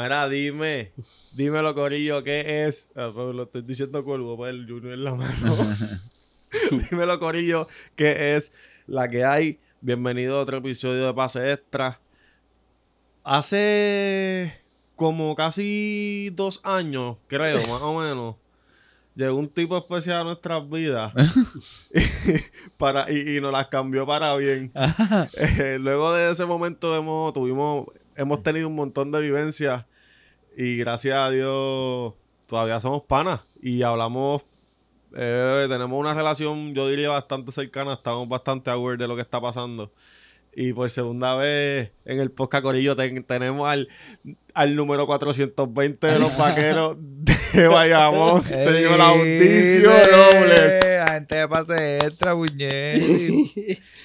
Mira, dime, dímelo, Corillo, ¿qué es? Ah, pues, lo estoy diciendo cuervo para pues, el Junior en la mano. dímelo, Corillo, ¿qué es la que hay? Bienvenido a otro episodio de Pase Extra. Hace como casi dos años, creo, más o menos, llegó un tipo especial a nuestras vidas y, para, y, nos las cambió para bien. Ah. Eh, luego de ese momento hemos, tuvimos hemos tenido un montón de vivencias y gracias a Dios todavía somos panas y hablamos, eh, tenemos una relación, yo diría, bastante cercana, estamos bastante aware de lo que está pasando. Y por segunda vez en el podcast Corillo tenemos al, al número 420 de los vaqueros de Bayamón, señor Audicio Robles. La gente de pase extra, buñet.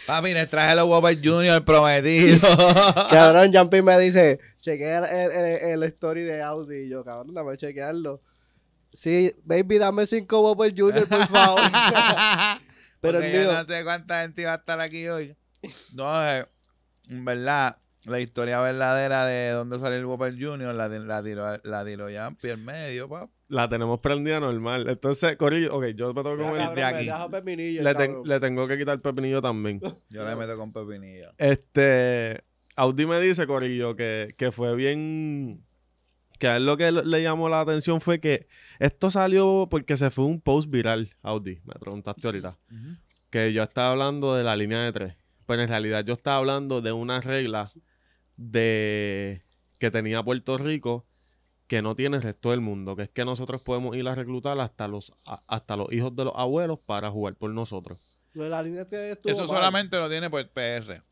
Papi, les traje los Whopper Junior prometido. cabrón, Jumpy me dice, chequea el, el, story de Audi. Y yo, cabrón, a chequearlo. Sí, baby, dame cinco Whopper Junior, por favor. Pero Porque no sé cuánta gente iba a estar aquí hoy. No, en eh, verdad, la historia verdadera de dónde salió el Whopper Junior la, la, ya en pie medio, papá. La tenemos prendida normal. Entonces, Corillo, ok, yo me tengo que comer. Le, tengo que quitar el pepinillo también. yo le meto con pepinillo. Este. Audi me dice, Corillo, que, fue bien. Que a lo que le llamó la atención fue que esto salió porque se fue un post viral, Audi. Me preguntaste ahorita. Que yo estaba hablando de la línea de tres pues en realidad yo estaba hablando de una regla de que tenía Puerto Rico que no tiene el resto del mundo, que es que nosotros podemos ir a reclutar hasta los hasta los hijos de los abuelos para jugar por nosotros. Eso solamente lo tiene por el PR,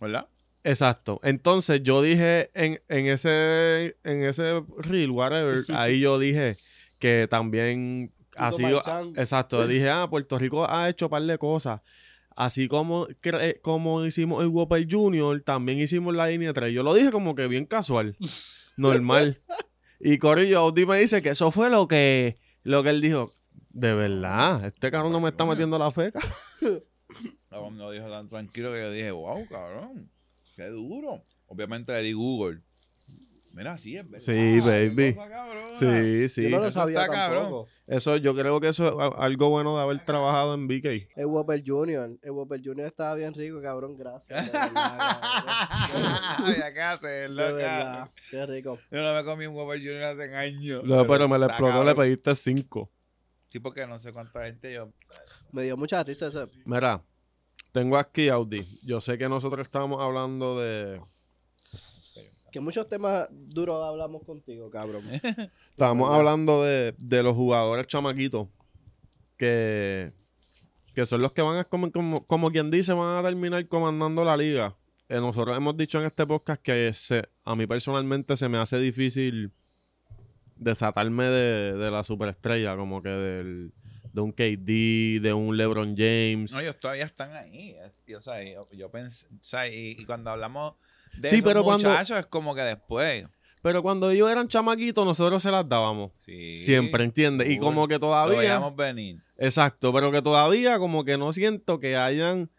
¿verdad? Exacto. Entonces yo dije en, ese en ese reel whatever, ahí yo dije que también ha sido exacto, dije, ah, Puerto Rico ha hecho un par de cosas Así como, eh, como hicimos el Whopper Junior, también hicimos la línea 3. Yo lo dije como que bien casual, normal. Y Corillo Audi me dice que eso fue lo que, lo que él dijo. De verdad, este cabrón no me está metiendo la feca. cabrón. no dijo tan tranquilo que yo dije, wow, cabrón, qué duro. Obviamente le di Google. Mira, sí es verdad. Sí, baby. sí, sí. Yo no lo sabía Eso, yo creo que eso es algo bueno de haber trabajado en BK. El Whopper Junior. El Whopper Junior estaba bien rico, cabrón. Gracias. De verdad, cabrón. Qué rico. Yo no me comí un Whopper Junior hace años. No, pero, me la explotó, le pediste cinco. Sí, porque no sé cuánta gente yo. Me dio mucha risa ese. Mira, tengo aquí Audi. Yo sé que nosotros estábamos hablando de muchos temas duros hablamos contigo, cabrón. estamos hablando de, los jugadores chamaquitos que, que son los que van a, como, quien dice, van a terminar comandando la liga. Eh, nosotros hemos dicho en este podcast que se, a mí personalmente se me hace difícil desatarme de, de la superestrella, como que del, de un KD, de un LeBron James. No, ellos todavía están ahí. o yo, pensé, y, cuando hablamos sí, pero muchachos cuando, es como que después. Pero cuando ellos eran chamaquitos, nosotros se las dábamos. Sí. Siempre, ¿entiendes? y como que todavía. Lo venir. Exacto, pero que todavía, como que no siento que hayan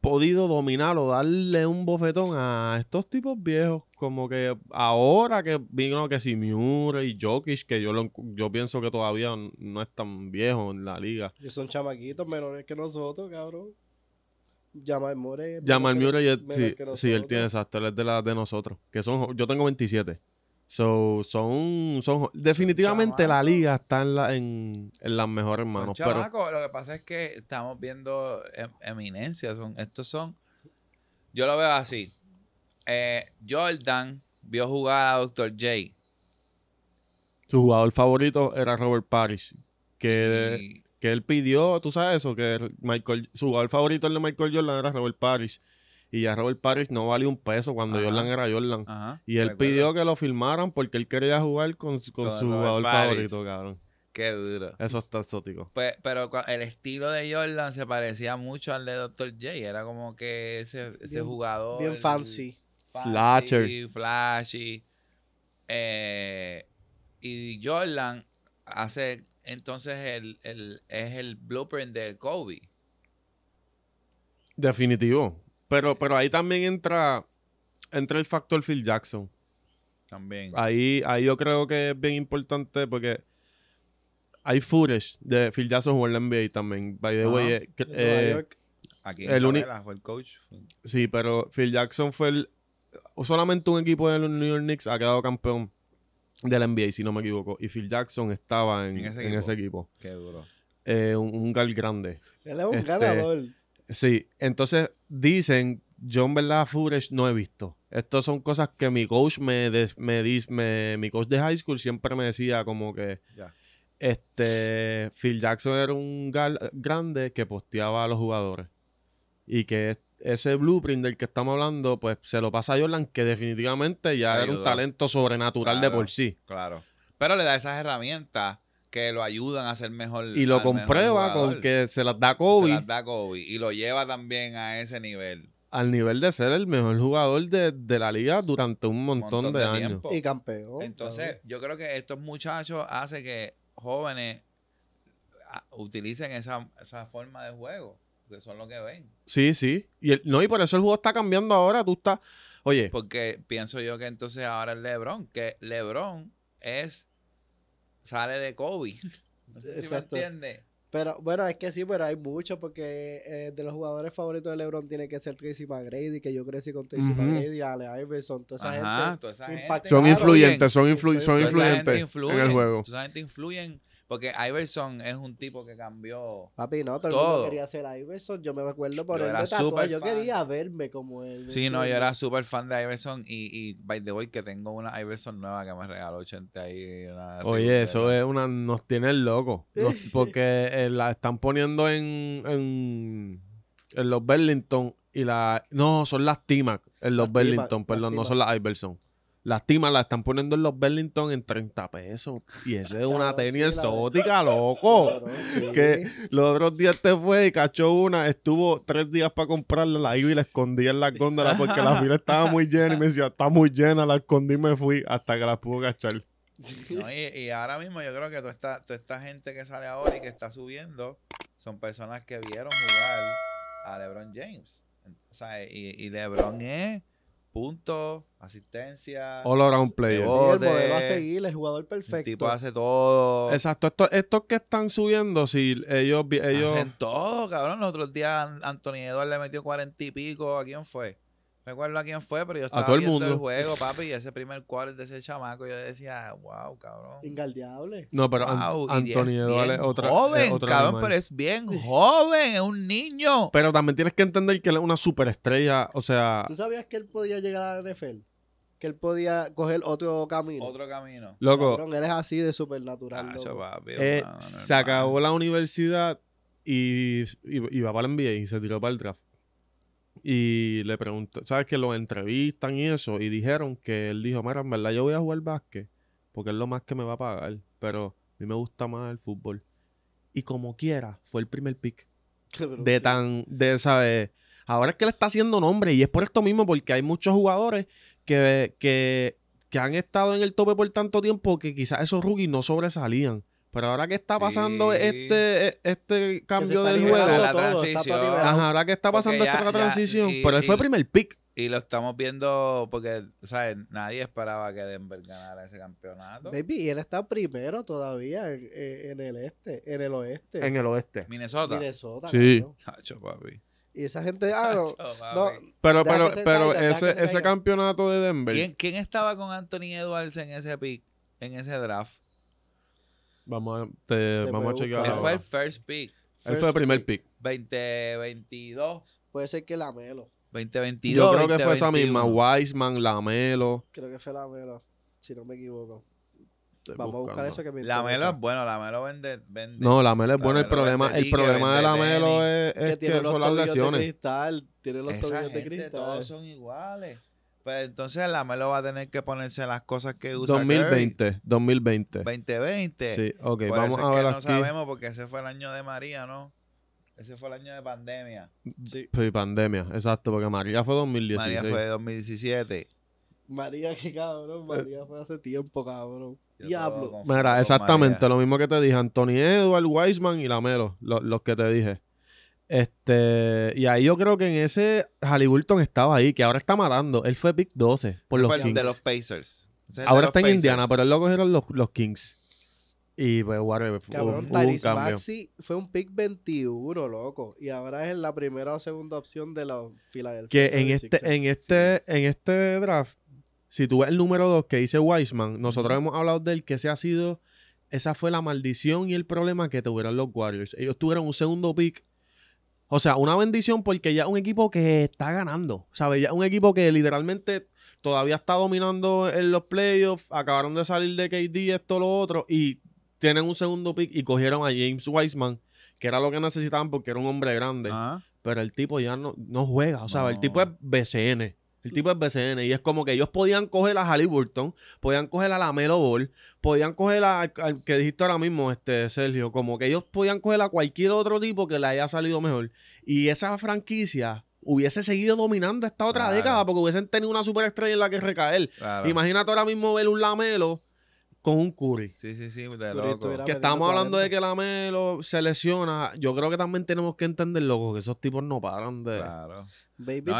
podido dominar o darle un bofetón a estos tipos viejos. Como que ahora que vino que si y Jokic, que yo, yo pienso que todavía no es tan viejo en la liga. Ellos son chamaquitos menores que nosotros, cabrón. Jamal Murray. Jamal Murray, es, sí, sí, él tiene, exacto, él es de, la, de nosotros. Que son, yo tengo 27. son, son definitivamente la liga está en, en, las mejores manos. pero... lo que pasa es que estamos viendo em, eminencias. Son, estos son, yo lo veo así. Eh, Jordan vio jugar a Dr. J. Su jugador favorito era Robert Parrish, que que él pidió, tú sabes eso, que Michael, su jugador favorito el de Michael Jordan era Robert Parrish. Y ya Robert Parrish no valía un peso cuando Jordan era Jordan. Y él pidió que lo filmaran porque él quería jugar con, su jugador favorito, cabrón. Qué duro. Eso está exótico. Pues, pero el estilo de Jordan se parecía mucho al de Dr. J. Era como que ese, jugador. Bien fancy. Flasher. Flashy. Eh, y Jordan hace entonces el, es el blueprint de Kobe. Definitivo. Pero, eh, pero ahí también entra, entra el factor Phil Jackson. También. Ahí, ahí yo creo que es bien importante porque hay footage de Phil Jackson en la NBA también. By the way, eh, eh, Aquí en el único fue el coach. Sí, pero Phil Jackson fue el. Solamente un equipo de los New York Knicks ha quedado campeón del NBA, si no me equivoco. Y Phil Jackson estaba en, ese, equipo? Qué duro. Eh, un, gal grande. Él es un este, ganador. Sí, entonces dicen, yo en verdad no he visto. Estas son cosas que mi coach me, mi coach de high school siempre me decía como que este Phil Jackson era un gal grande que posteaba a los jugadores y que ese blueprint del que estamos hablando, pues se lo pasa a Jordan, que definitivamente ya era un talento sobrenatural de por sí. Claro. Pero le da esas herramientas que lo ayudan a ser mejor. Y lo comprueba con que se las da Kobe. Se las da Kobe. Y lo lleva también a ese nivel. Al nivel de ser el mejor jugador de, la liga durante un montón, de, años. Y campeón. Entonces, yo creo que estos muchachos hacen que jóvenes ah, utilicen esa, esa forma de juego que son lo que ven. Sí, sí. Y no, y por eso el juego está cambiando ahora. Tú estás. Oye. Porque pienso yo que entonces ahora el LeBron, que LeBron es. sale de Kobe. si me entiendes. Pero bueno, es que sí, pero hay muchos porque eh, de los jugadores favoritos de LeBron tiene que ser Tracy McGrady, que yo crecí con Tracy uh Y Ale Iverson, toda esa gente. Son influyentes, son, influ son influyentes en el juego. Toda esa gente influyen porque Iverson es un tipo que cambió. Papi, no, todo, el quería ser Iverson. Yo me acuerdo por él. yo quería verme como él. Sí, no, yo era súper fan de Iverson. Y, y, by the way, que tengo una Iverson nueva que me regaló 80 ahí. Oye, eso es una. Nos tiene el loco. porque eh, la están poniendo en, en, los Burlington y la. No, son las Timac en los Burlington, perdón, no son las Iverson. Lástima, la están poniendo en los Burlington en 30 pesos. Y esa es una claro, tenis exótica, loco. Que los otros días te fue y cachó una. Estuvo tres días para comprarla. La iba y la escondí en la góndola porque la fila estaba muy llena. Y me decía, está muy llena. La escondí y me fui hasta que la pudo cachar. y, ahora mismo yo creo que toda esta, toda esta gente que sale ahora y que está subiendo son personas que vieron jugar a LeBron James. O sea, y, y LeBron es puntos, asistencia. All around player. el a seguir, el jugador perfecto. El tipo hace todo. Exacto. Estos, estos que están subiendo, si ellos, ellos. Hacen todo, cabrón. Los otros días Antonio Eduardo le metió cuarenta y pico. ¿A quién fue? recuerdo a quién fue, pero yo estaba el el juego, papi, y ese primer quarter de ese chamaco, yo decía, wow, cabrón. Ingaldeable. No, pero Antonio, es otra. Joven, cabrón, pero es bien joven, es un niño. Pero también tienes que entender que él es una superestrella, o sea. ¿Tú sabías que él podía llegar a la que él podía coger otro camino. Otro camino. Loco. Cabrón, él es así de supernatural. Eh, se acabó la universidad y, y, va para el NBA y se tiró para el draft. Y le preguntó, ¿sabes? Que lo entrevistan y eso. Y dijeron que él dijo, mira, en verdad yo voy a jugar básquet porque es lo más que me va a pagar. Pero a mí me gusta más el fútbol. Y como quiera, fue el primer pick. De tan, de, vez Ahora es que le está haciendo nombre y es por esto mismo porque hay muchos jugadores que, que, que han estado en el tope por tanto tiempo que quizás esos rookies no sobresalían. Pero ahora que está pasando este, este cambio del juego. Oh. Ajá, ahora que está pasando esta transición. pero él fue primer pick. Y lo estamos viendo porque, ¿sabes? Nadie esperaba que Denver ganara ese campeonato. Baby, él está primero todavía eh, en, el este, en el oeste. En el oeste. Minnesota. Minnesota. Sí. papi. Y esa gente, ah, no, pero, pero, pero ese, ese campeonato de Denver. ¿Quién, ¿Quién estaba con Anthony Edwards en ese pick, en ese draft? Vamos a, te, vamos Él fue el first pick. él fue el primer pick. 2022. Puede ser que Lamelo. 2022. Yo creo que fue esa misma. Wiseman, Lamelo. Creo que fue Lamelo, si no me equivoco. Vamos a buscar eso que me interesa. Lamelo es bueno, Lamelo vende, vende. No, Lamelo es bueno. El problema, el problema de Lamelo es, es que, son las lesiones. De cristal, tiene los tobillos de cristal. Todos son iguales. Pues, entonces la Melo va a tener que ponerse las cosas que usa 2020, 2020. 2020. Sí, ok, vamos a ver que No sabemos porque ese fue el año de María, ¿no? Ese fue el año de pandemia. Sí. sí, pandemia, exacto, porque María fue 2016. María fue 2017. María, qué cabrón, eh. María fue hace tiempo, cabrón. Diablo. Mira, exactamente, lo mismo que te dije, Anthony Edward, Wiseman y Lamelo, Melo. los que te dije. Este, y ahí yo creo que en ese Halliburton estaba ahí, que ahora está matando. Él fue pick 12 por los de los Pacers. ahora está en Indiana, pero él lo cogieron los, Kings. Y pues, whatever. fue un pick 21, loco. Y ahora es la primera o segunda opción de la Philadelphia. Que en este, en este, en este draft, si tú ves el número 2 que dice Wiseman, nosotros hemos hablado Del que se ha sido. Esa fue la maldición y el problema que tuvieron los Warriors. Ellos tuvieron un segundo pick o sea, una bendición porque ya es un equipo que está ganando. ¿Sabes? Ya un equipo que literalmente todavía está dominando en los playoffs. Acabaron de salir de KD, esto, lo otro. Y tienen un segundo pick y cogieron a James Wiseman, que era lo que necesitaban porque era un hombre grande. Pero el tipo ya no, no juega. O sea, el tipo es BCN. El tipo es BCN. Y es como que ellos podían coger a Halliburton, podían coger a la Ball, podían coger a, al, que dijiste ahora mismo, este Sergio. Como que ellos podían coger a cualquier otro tipo que le haya salido mejor. Y esa franquicia hubiese seguido dominando esta otra década porque hubiesen tenido una superestrella en la que recaer. Imagínate ahora mismo ver un Lamelo con un Curry. Sí, sí, sí, Que estamos hablando de que la Melo se lesiona. Yo creo que también tenemos que entender, loco, que esos tipos no paran de. Claro.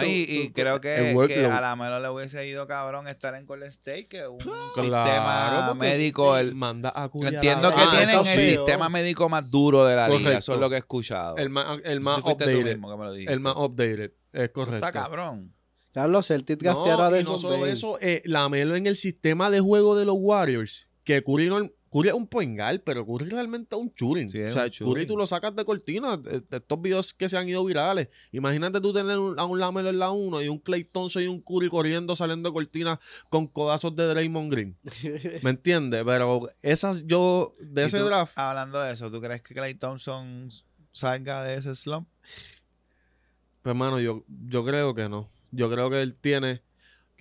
y, creo que, a la Melo le hubiese ido cabrón estar en Golden State, que un sistema médico. El, manda a entiendo que tienen el sistema médico más duro de la correcto. liga, eso es lo que he escuchado. El más, updated. el más updated, es correcto. está cabrón. Carlos, el tit no, de de No solo eso, eh, la Melo en el sistema de juego de los Warriors que Curry, es un poengal, pero Curry realmente es un churing. Curry tú lo sacas de cortina, de, estos videos que se han ido virales. Imagínate tú tener a un Lamelo en la 1 y un Clay Thompson y un Curry corriendo, saliendo de cortina con codazos de Draymond Green. ¿Me entiendes? Pero esas yo, de ese draft... Hablando de eso, ¿tú crees que Clay Thompson salga de ese slump? Pues, hermano, yo, yo creo que no. Yo creo que él tiene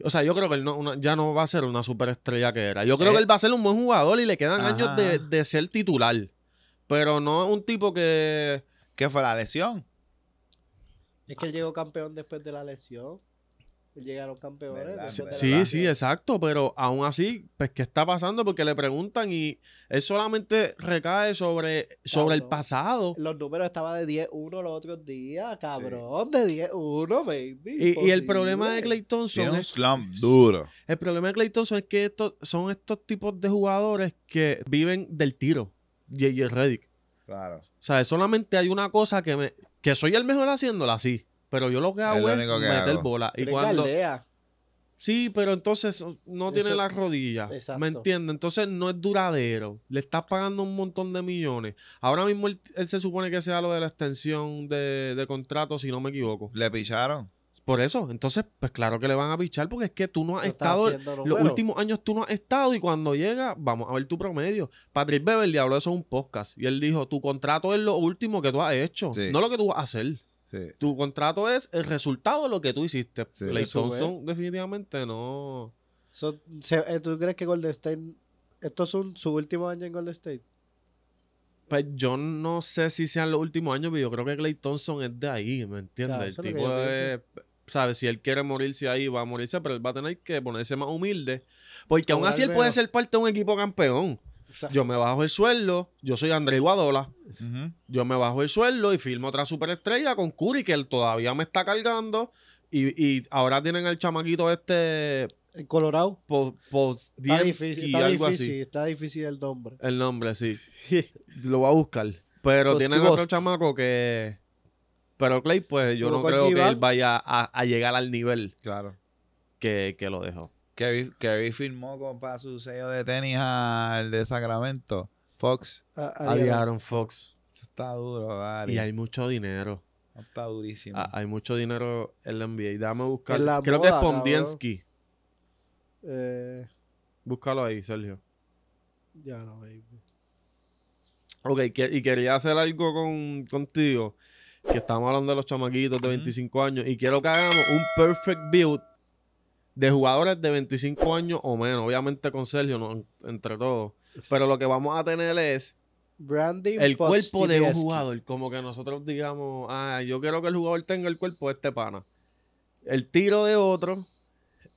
o sea, yo creo que él no, ya no va a ser una superestrella que era. Yo creo eh, que él va a ser un buen jugador y le quedan años de, de, ser titular. Pero no es un tipo que. ¿Qué fue la lesión? Es que él llegó campeón después de la lesión llegaron campeones. Sí, sí, exacto, pero aún así, pues, ¿qué está pasando? Porque le preguntan y él solamente recae sobre, sobre el pasado. Los números estaban de 10-1 los otros días, cabrón, de 10-1, baby. Y, el problema de Clayton Thompson un es, duro. El problema de Clayton es que estos, son estos tipos de jugadores que viven del tiro. J.J. Reddick. Claro. O sea, solamente hay una cosa que me... Que soy el mejor haciéndola así. Pero yo lo que hago es, meter bola. Y cuando... Sí, pero entonces uh, no tiene las rodillas. Exacto. ¿Me entiendes? Entonces no es duradero. Le estás pagando un montón de millones. Ahora mismo él, se supone que sea lo de la extensión de, contrato, si no me equivoco. ¿Le picharon? Por eso, entonces, pues claro que le van a pichar porque es que tú no has estado, los últimos años tú no has estado y cuando llega, vamos a ver tu promedio. Patrick Beverly habló de eso en un podcast y él dijo, tu contrato es lo último que tú has hecho, no lo que tú vas a hacer. Tu contrato es el resultado de lo que tú hiciste. Sí. Clay Thompson definitivamente no. Eh, ¿Tú crees que Golden State, esto es su último año en Golden State? Pues yo no sé si sean los últimos años, pero yo creo que Clay Thompson es de ahí, ¿me entiendes? el tipo es ¿sabes? Si él quiere morirse ahí, va a morirse, pero él va a tener que ponerse más humilde. Porque aún así él puede ser parte de un equipo campeón. Yo me bajo el suelo yo soy André Guadola. Yo me bajo el suelo y firmo otra superestrella con Curry, que él todavía me está cargando. Y, ahora tienen el chamaquito este. El Colorado. está difícil, está, así. está difícil el nombre. El nombre, sí. Lo va a buscar. Pero tienen otro chamaco que. Pero Clay, pues yo no creo que él vaya a, llegar al nivel. Claro. que lo dejó. Kerry, filmó firmó con, para su sello de tenis al de Sacramento. Fox. aliaron ah, ah, Fox. está duro, dale. Y hay mucho dinero. Está durísimo. Ah, hay mucho dinero en la NBA. Dame buscar. Creo que es Pondiensky. Eh... Búscalo ahí, Sergio. Ya no, veis. Ok, y quería hacer algo con, contigo. Que estamos hablando de los chamaquitos de 25 años. Y quiero que hagamos un perfect build de jugadores de 25 años o menos. Obviamente con Sergio, entre todos. Pero lo que vamos a tener es el cuerpo de un jugador. Como que nosotros digamos, ah, yo quiero que el jugador tenga el cuerpo de este pana. El tiro de otro,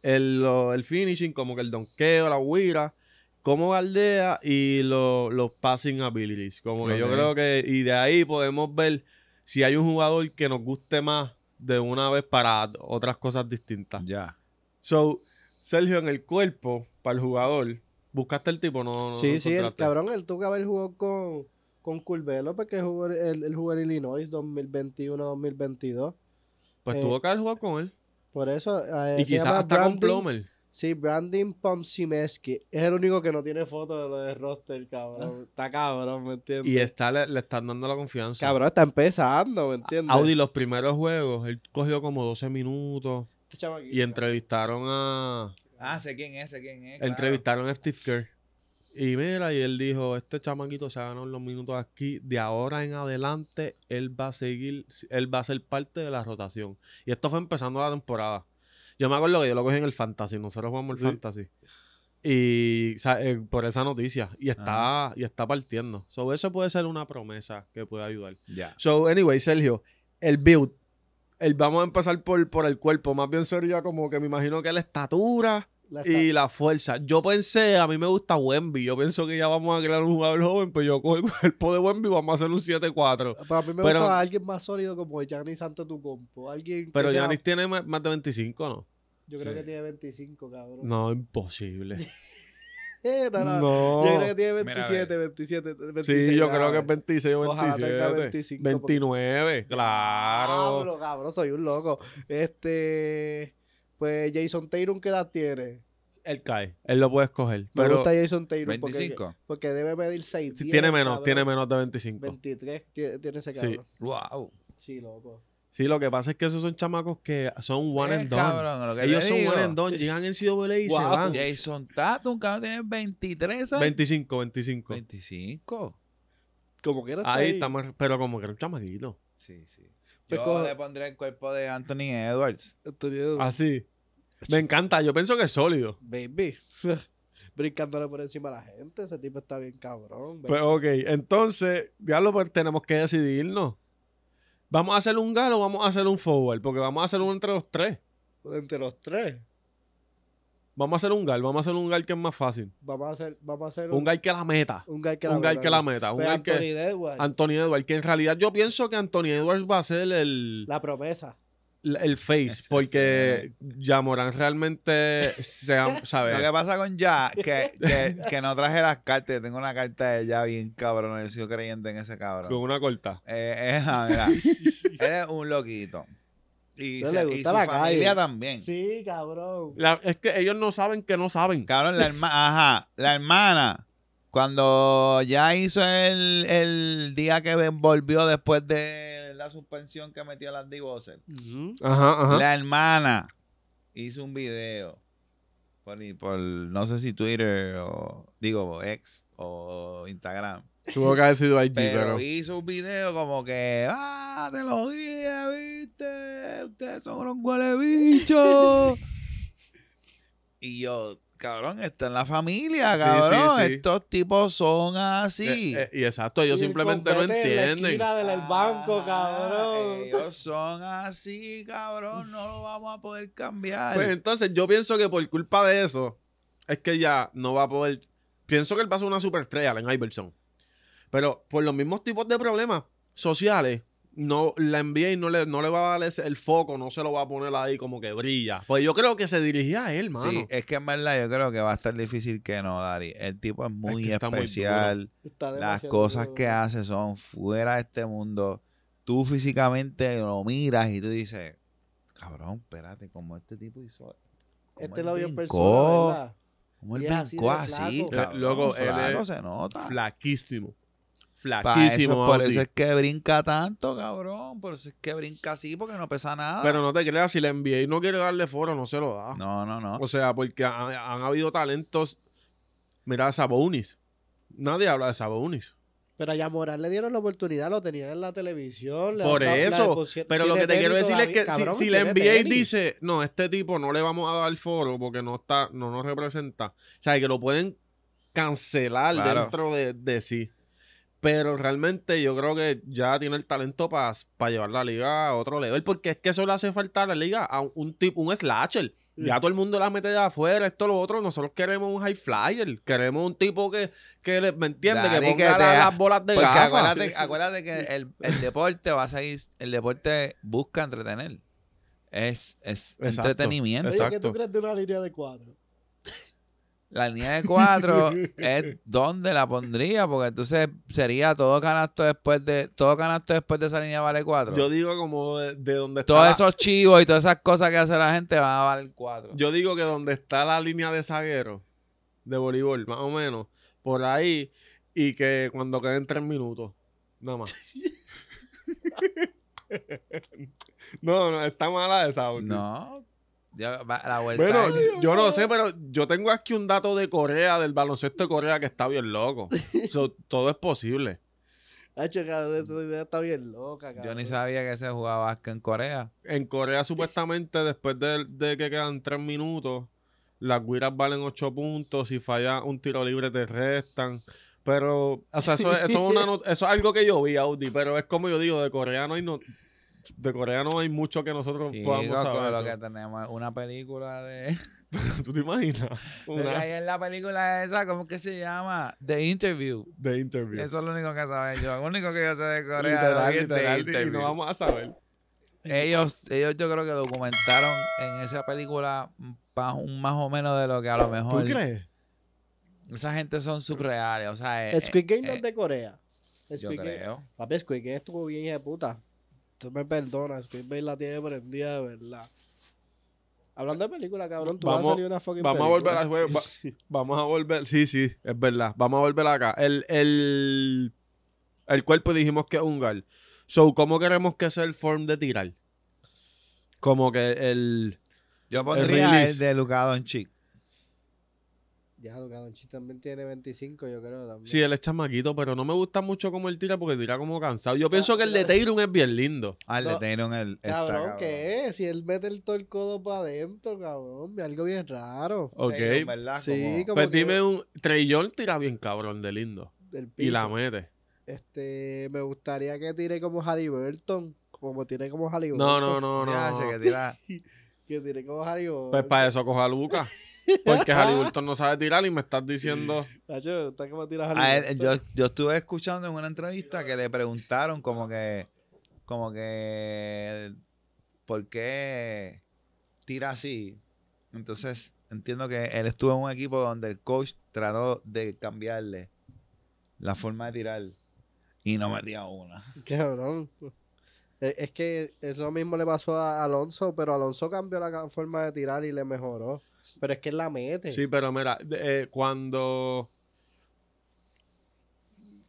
el, finishing, como que el donkeo, la huira, como galdea y los passing abilities. Como que yo creo que, y de ahí podemos ver si hay un jugador que nos guste más de una vez para otras cosas distintas. Ya. So, Sergio, en el cuerpo, para el jugador, buscaste el tipo, no. no sí, sí, el cabrón, él tuvo que haber jugado con, con Curvelo, porque jugó, él, él, jugó en Illinois 2021-2022. Pues eh, tuvo que haber jugado con él. Por eso. Eh, y quizás hasta con Plummer Sí, Brandon Pomsimeski. Es el único que no tiene foto de lo de roster, cabrón. Está cabrón, ¿me entiendes? Y está, le, le, están dando la confianza. Cabrón, está empezando, ¿me entiendes? Audi, los primeros juegos, él cogió como 12 minutos. Este y entrevistaron a. Ah, sé quién es, sé quién es. Entrevistaron a Steve Kerr. Y mira, y él dijo, este chamaquito se ha ganado los minutos aquí, de ahora en adelante él va a seguir, él va a ser parte de la rotación. Y esto fue empezando la temporada. Yo me acuerdo que yo lo cogí en el Fantasy, nosotros jugamos el Fantasy. Y eh, por esa noticia. Y ah. está, y está partiendo. So, eso puede ser una promesa que puede ayudar. So, anyway, Sergio, el build el, vamos a empezar por, por el cuerpo. Más bien sería como que me imagino que la estatura. y la fuerza. Yo pensé, a mí me gusta Wemby. Yo pienso que ya vamos a crear un jugador joven, pero pues yo cojo el cuerpo de Wemby vamos a hacer un 7-4. Pero a mí me gusta alguien más sólido como Giannis Santo Tucompo. Alguien pero Giannis tiene más, de 25, ¿no? Yo creo que tiene 25, cabrón. No, imposible. no, no. creo que tiene 27, 27, 26. Sí, yo creo que es 26 o 27. Ojalá 25, 29, claro. Cabrón, cabrón, soy un loco. Este, pues Jason Taylor, ¿qué edad tiene? Él cae, él lo puede escoger. Me pero está Jason Taylor porque, porque, debe medir 6. tiene menos, tiene menos de 25. 23 tiene, tiene ese cabrón. Sí. Wow. Sí, loco. Sí, lo que pasa es que esos son chamacos que son eh, one and done. Ellos son one and done. Llegan en CWA y se van. Jason Tatum, cabrón, tiene 23 años. 25, 25. 25. Como que era ahí, ahí. estamos, pero como que era un chamadito. Sí, sí. Pues yo le pondría el cuerpo de Anthony Edwards. Así. Ah, Me encanta, yo pienso que es sólido. Baby. Brincándole por encima a la gente, ese tipo está bien cabrón. Pues ok, entonces, diablo, pues tenemos que decidirnos. ¿Vamos a hacer un Gal o vamos a hacer un forward? Porque vamos a hacer uno entre los tres. Entre los tres. Vamos a hacer un gal, vamos a hacer un gal que es más fácil. Vamos a hacer, vamos a hacer un, un gal que la meta. Un gal que la, un gal meta, que pues que, Edwards. Anthony Edwards, que en realidad yo pienso que Anthony Edwards va a ser el... La promesa el face, porque ya Morán realmente se sabe. Lo que pasa con ya, que, que, no traje las cartas. tengo una carta de ya bien cabrón. Yo sido creyente en ese cabrón. Con una corta. Eh, eh ah, un loquito. Y, se, y, su la familia también. Sí, cabrón. es que ellos no saben que no saben. Cabrón, la hermana. Ajá. La hermana. Cuando ya hizo el, el día que volvió después de la suspensión que metió las Bowser. La hermana hizo un video por, por, no sé si Twitter o digo ex o Instagram. Tuvo que haber sido IG pero, hizo un video como que, ah, te lo dije, viste, ustedes son unos guales bichos. y yo, cabrón, está en la familia, cabrón. Estos tipos son así. Eh, eh, y exacto, ellos simplemente no entienden. La del banco, cabrón. ellos son así, cabrón. No lo vamos a poder cambiar. Pues entonces yo pienso que por culpa de eso, es que ya no va a poder. Pienso que él va a ser una superestrella en Iverson. Pero por los mismos tipos de problemas sociales, no la envía y no le, no le va a dar el foco, no se lo va a poner ahí como que brilla. Pues yo creo que se dirigía a él, mano. Sí, es que en verdad yo creo que va a estar difícil que no, Dari. El tipo es muy especial. Las cosas que hace son fuera de este mundo. Tú físicamente lo miras y tú dices, cabrón, espérate, como este tipo hizo. Este lo vio persona, Como él blanco así, eh, Luego, él se nota. Flaquísimo. Flaquísimo. por eso es que brinca tanto, cabrón. Por eso es que brinca así, porque no pesa nada. Pero no te creas, si le NBA y no quiere darle foro, no se lo da. No, no, no. O sea, porque han, habido talentos. Mira, Sabonis. Nadie habla de Sabonis. Pero allá Morán le dieron la oportunidad, lo tenían en la televisión. Por eso. Pero lo que te quiero decir es que si, la NBA dice, no, este tipo no le vamos a dar foro porque no está, no nos representa. O sea, que lo pueden cancelar dentro de sí. Pero realmente yo creo que ya tiene el talento para llevar la liga a otro nivel. Porque es que solo hace falta la liga, a un, tipo, un slasher. Ya todo el mundo la mete de afuera, esto, lo otro. Nosotros queremos un high flyer. Queremos un tipo que, que ¿me entiende? que ponga las bolas de Porque Acuérdate, que el, deporte va a seguir... El deporte busca entretener. Es, es entretenimiento. Oye, ¿qué tú crees de una línea de cuatro? La línea de cuatro es donde la pondría, porque entonces sería todo canasto después de todo canasto después de esa línea vale cuatro. Yo digo como de, donde está... Todos esos chivos y todas esas cosas que hace la gente van a valer cuatro. Yo digo que donde está la línea de zaguero de voleibol, más o menos, por ahí, y que cuando queden tres minutos, nada más. no, no, está mala esa. última. No, yo, bueno, yo no sé, pero yo tengo aquí un dato de Corea, del baloncesto de Corea, que está bien loco. todo es posible. Hacho, cabrón, esta idea está bien loca, cabrón. Yo ni sabía que se jugaba básquet en Corea. En Corea, supuestamente, después de, que quedan tres minutos, las guiras valen ocho puntos. Si falla un tiro libre, te restan. Pero, o sea, eso, es, algo que yo vi, Audi, pero es como yo digo, de Corea no hay... No, de Corea no hay mucho que nosotros podamos saber. lo que tenemos una película de. ¿Tú te imaginas? Ahí en la película esa, ¿cómo que se llama? The Interview. The Interview. Eso es lo único que saben yo. Lo único que yo sé de Corea literal, de Y no vamos a saber. Ellos, yo creo que documentaron en esa película más, más o menos de lo que a lo mejor. ¿Tú crees? Esa gente son surreales. O sea, Squid eh, Game no eh, es de Corea. Squid yo creo. Papi, Squid Game estuvo bien de puta tú me perdonas, que la tiene prendida de verdad. Hablando de película, cabrón, tú vamos, vas a salir una fucking Vamos a volver vamos a volver. Sí, sí, es verdad. Vamos a volver acá. El, el, cuerpo dijimos que es un gal. So, ¿cómo queremos que sea el form de tirar? Como que el. Yo pondría el, el de en ya, lo Chi también tiene 25, yo creo también. Sí, él es chamaquito, pero no me gusta mucho cómo él tira porque tira como cansado. Yo ah, pienso que el de Taylor es bien lindo. Ah, el de Taylor el, Cabrón, ¿qué es? Si él mete el todo el codo para adentro, cabrón. Algo bien raro. Ok. Sí, como pues dime un... Trey tira bien cabrón de lindo. Y la mete. Este, me gustaría que tire como Halliburton. Como tiene como Halliburton. No, no, no, no. que tira... que tire como Halliburton. Pues para eso coja Lucas. Porque Haliburton no sabe tirar y me estás diciendo. yo, estuve escuchando en una entrevista que le preguntaron como que. Como que. ¿Por qué tira así? Entonces entiendo que él estuvo en un equipo donde el coach trató de cambiarle la forma de tirar y no metía una. Qué Cabrón. Es que es lo mismo le pasó a Alonso, pero Alonso cambió la forma de tirar y le mejoró. Pero es que la mete. Sí, pero mira, eh, cuando.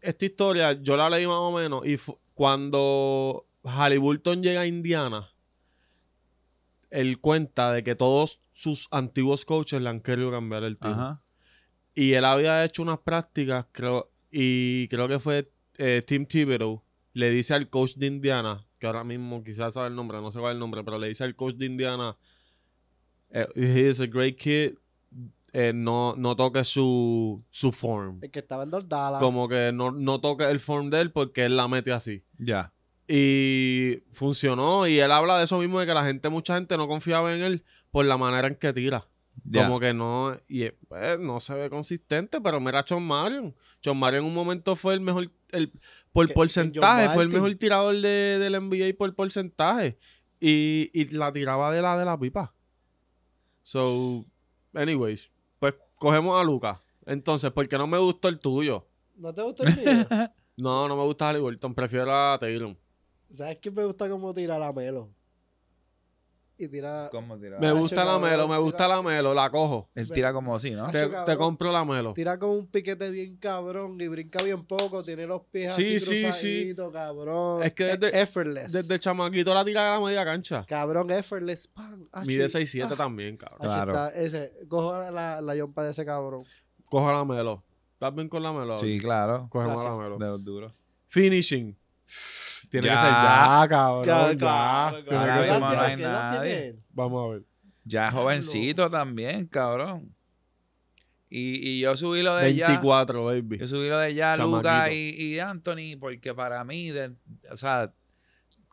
Esta historia yo la leí más o menos y cuando Halliburton llega a Indiana, él cuenta de que todos sus antiguos coaches le han querido cambiar el team. Y él había hecho unas prácticas, creo, y creo que fue eh, Tim Thibodeau, le dice al coach de Indiana, que ahora mismo quizás sabe el nombre, no sé cuál es el nombre, pero le dice al coach de Indiana, eh, he is a great kid. Eh, no, no toque su, su form. El que estaba en Dordala. Como que no, no toque el form de él porque él la mete así. Ya. Y funcionó. Y él habla de eso mismo, de que la gente, mucha gente no confiaba en él por la manera en que tira. Como que no, y, eh, pues, no se ve consistente, pero mira John Marion. John Marion en un momento fue el mejor, el, por porcentaje, fue el mejor tirador de, del NBA por porcentaje. Y, y la tiraba de la de la pipa. So, anyways, pues cogemos a Lucas. Entonces, ¿por qué no me gustó el tuyo? ¿No te gustó el mío? no, no me gusta Harry Halliburton, prefiero a Taylor. ¿Sabes qué me gusta cómo tirar a Melo? y tira. Me ah, gusta la melo, me gusta la melo, la cojo. Él tira como así, ¿no? Te, compro la melo. Tira con un piquete bien cabrón y brinca bien poco, tiene los pies sí, así sí, cabrón. Es que desde, effortless. Desde chamaquito la tira a la media cancha. Cabrón, effortless, pan. Ah, Mide 6'7 ah, también, cabrón. Claro. Está, ese, cojo la, la yompa de ese cabrón. Cojo la melo. ¿Estás bien con la melo? Sí, claro. Coge la melo. De Finishing. Tiene que ser ya, cabrón. Ya, claro, ya. Tiene que ser no hay Vamos a ver. Ya es jovencito también, cabrón. Y, y, yo subí lo de 24, baby. Yo subí lo de ya, Lucas y, y, Anthony, porque para mí, o sea,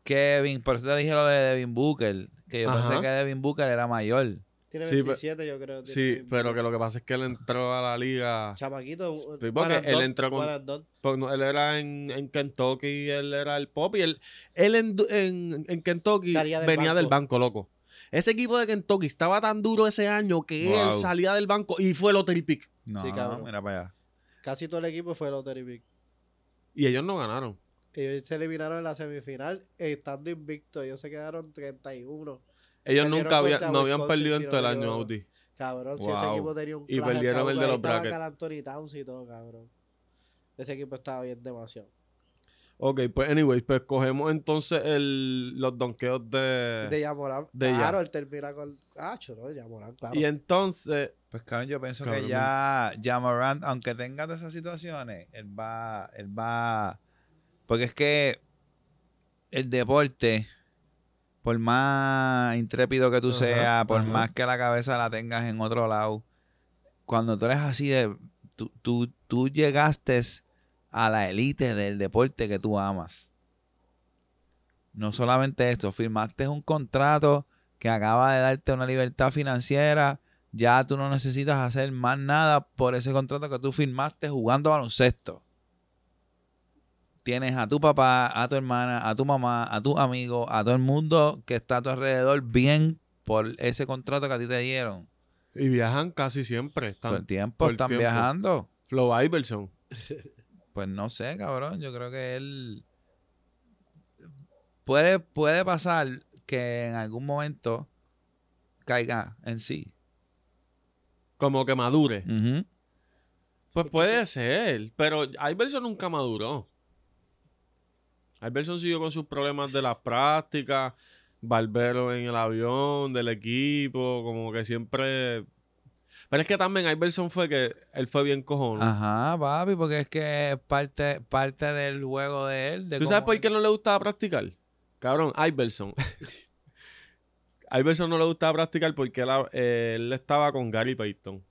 Kevin, por eso te dije lo de Devin Booker, que yo pensé que Devin Booker era mayor. Tiene 27, yo creo. sí, pero que lo que pasa es que él entró a la liga. Chamaquito. él entró con. Pues, él era en, Kentucky, él era el pop y él, él en, Kentucky venía del banco, loco. Ese equipo de Kentucky estaba tan duro ese año que él salía del banco y fue el lottery pick. No, mira para allá. Casi todo el equipo fue lottery pick. Y ellos no ganaron. Ellos se eliminaron en la semifinal estando invictos. Ellos se quedaron 31 ellos nunca habían, no habían perdido en todo el año Audi. Cabrón, si ese equipo tenía un Y perdieron el de los brackets. Anthony Towns y todo, cabrón. Ese equipo estaba bien demasiado. Ok, pues anyways, pues cogemos entonces el, los donkeos de... De Yamoran. De claro, él termina con... Ah, chulo, Yamorán, claro. Y entonces... Pues claro, yo pienso que ya Yamoran, aunque tenga de esas situaciones, él va... Él va... Porque es que el deporte por más intrépido que tú seas, por más que la cabeza la tengas en otro lado, cuando tú eres así de, tú, tú, tú llegaste a la élite del deporte que tú amas. No solamente esto, firmaste un contrato que acaba de darte una libertad financiera, ya tú no necesitas hacer más nada por ese contrato que tú firmaste jugando baloncesto tienes a tu papá, a tu hermana, a tu mamá, a tus amigos, a todo el mundo que está a tu alrededor bien por ese contrato que a ti te dieron. Y viajan casi siempre. todo el tiempo están viajando. Flo Iverson. Pues no sé, cabrón. Yo creo que él. Puede, puede pasar que en algún momento caiga en sí. Como que madure. Pues puede ser, pero Iverson nunca maduró. Iverson siguió con sus problemas de las prácticas, Barbero en el avión, del equipo, como que siempre pero es que también Iverson fue que él fue bien cojón. Ajá, papi, porque es que es parte, parte del juego de él. ¿Tú sabes por qué no le gustaba practicar? Cabrón, Iverson. Iverson no le gustaba practicar porque eh, él, estaba con Gary Payton.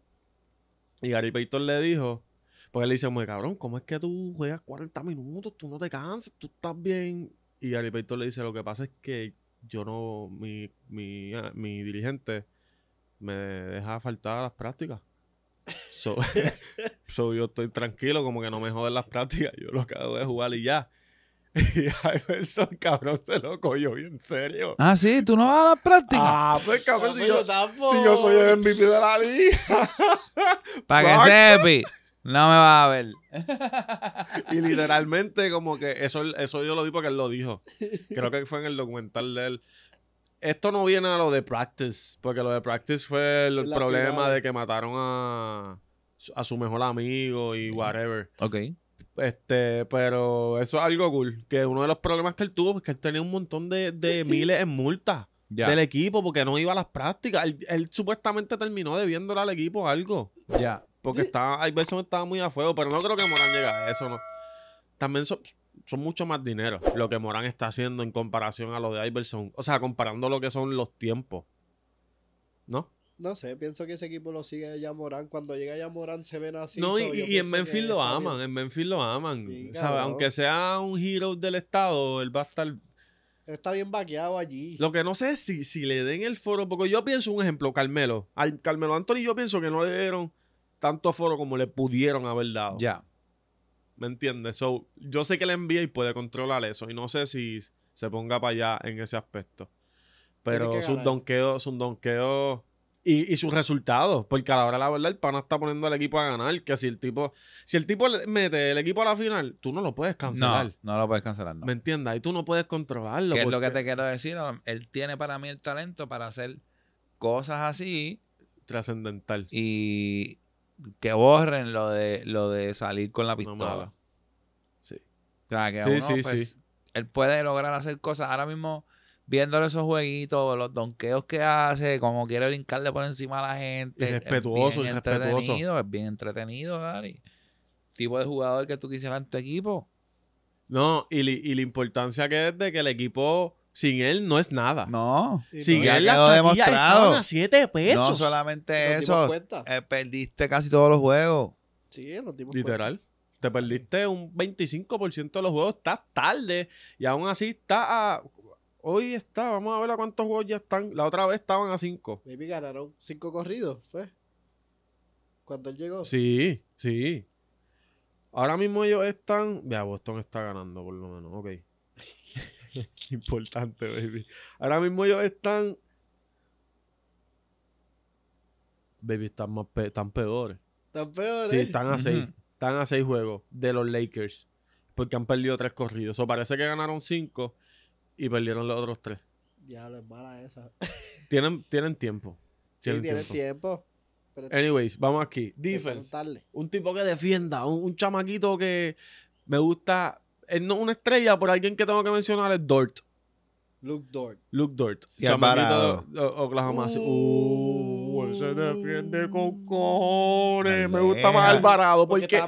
Y Gary Payton le dijo porque él le dice, muy cabrón, ¿cómo es que tú juegas 40 minutos? Tú no te cansas, tú estás bien. Y Payton le dice, lo que pasa es que yo no, mi, mi, ah, mi dirigente me deja faltar a las prácticas. So, yo estoy tranquilo, como que no me joden las prácticas. Yo lo acabo de jugar y ya. Y Iverson, cabrón, se lo yo bien serio. Ah, sí, tú no vas a las prácticas. Ah, pues cabrón, si, yo, yo, soy el MVP de la liga. Para que sepas. No me va a ver. y literalmente, como que eso, eso yo lo vi porque él lo dijo. Creo que fue en el documental de él. Esto no viene a lo de Practice, porque lo de Practice fue el problema de que mataron a, a su mejor amigo y whatever. Ok. Este, pero eso es algo cool. Que uno de los problemas que él tuvo es que él tenía un montón de, de miles en multa del equipo porque no iba a las prácticas. Él, supuestamente terminó debiéndole al equipo algo. Ya. Porque está, hay muy a fuego, pero no creo que Morán llegue a eso, ¿no? También son, mucho más dinero lo que Morán está haciendo en comparación a lo de Iverson. O sea, comparando lo que son los tiempos. ¿No? No sé, pienso que ese equipo lo sigue ya Morán. Cuando llega ya Morán se ven así. No, y, en Benfield lo aman, en Benfield lo aman. Aunque sea un hero del estado, él va a estar... Está bien vaqueado allí. Lo que no sé es si, si le den el foro, porque yo pienso un ejemplo, Carmelo. Al Carmelo Anthony yo pienso que no le dieron tanto foro como le pudieron haber dado. Ya. ¿Me entiendes? So, yo sé que envía y puede controlar eso y no sé si se ponga para allá en ese aspecto. Pero sus es sus donqueo. y, y, sus resultados. Porque ahora la verdad el pana está poniendo al equipo a ganar. Que si el tipo, si el tipo mete el equipo a la final, tú no lo puedes cancelar. No, no lo puedes cancelar, ¿Me entiendes? Y tú no puedes controlarlo. ¿Qué es lo que te quiero decir? Él tiene para mí el talento para hacer cosas así. Trascendental. Y, que borren lo de, lo de salir con la pistola. sí. O sea, que sí, pues, Él puede lograr hacer cosas. Ahora mismo, viéndole esos jueguitos, los donqueos que hace, como quiere brincarle por encima a la gente. respetuoso, es bien Entretenido, es bien entretenido, Dari. Tipo de jugador que tú quisieras en tu equipo. No, y, y la importancia que es de que el equipo sin él no es nada. No. Sin él la demostrado. a 7 pesos. No solamente eso. Eh, perdiste casi todos los juegos. Sí, los tipos Literal. Te perdiste un 25% de los juegos. Estás tarde. Y aún así está a... Hoy está, vamos a ver a cuántos juegos ya están. La otra vez estaban a 5. Baby, ganaron 5 corridos, fue. Cuando él llegó. Sí, sí. Ahora mismo ellos están. Vea, Boston está ganando, por lo menos. Ok. Importante, baby. Ahora mismo ellos están. Baby, están, peores. Están peores. Sí, están a Están a seis juegos de los Lakers. Porque han perdido tres corridos. O parece que ganaron cinco y perdieron los otros tres. Ya, lo es mala esa. tienen, tienen tiempo. Tienen sí, tienen tiempo. Anyways, vamos aquí. Defense. Un tipo que defienda. un chamaquito que me gusta es una estrella, por alguien que tengo que mencionar es Dort. Luke Dort. Luke Dort. Y Chambarado. Oklahoma City. Uh, uh se defiende con cojones Me gusta más Alvarado porque,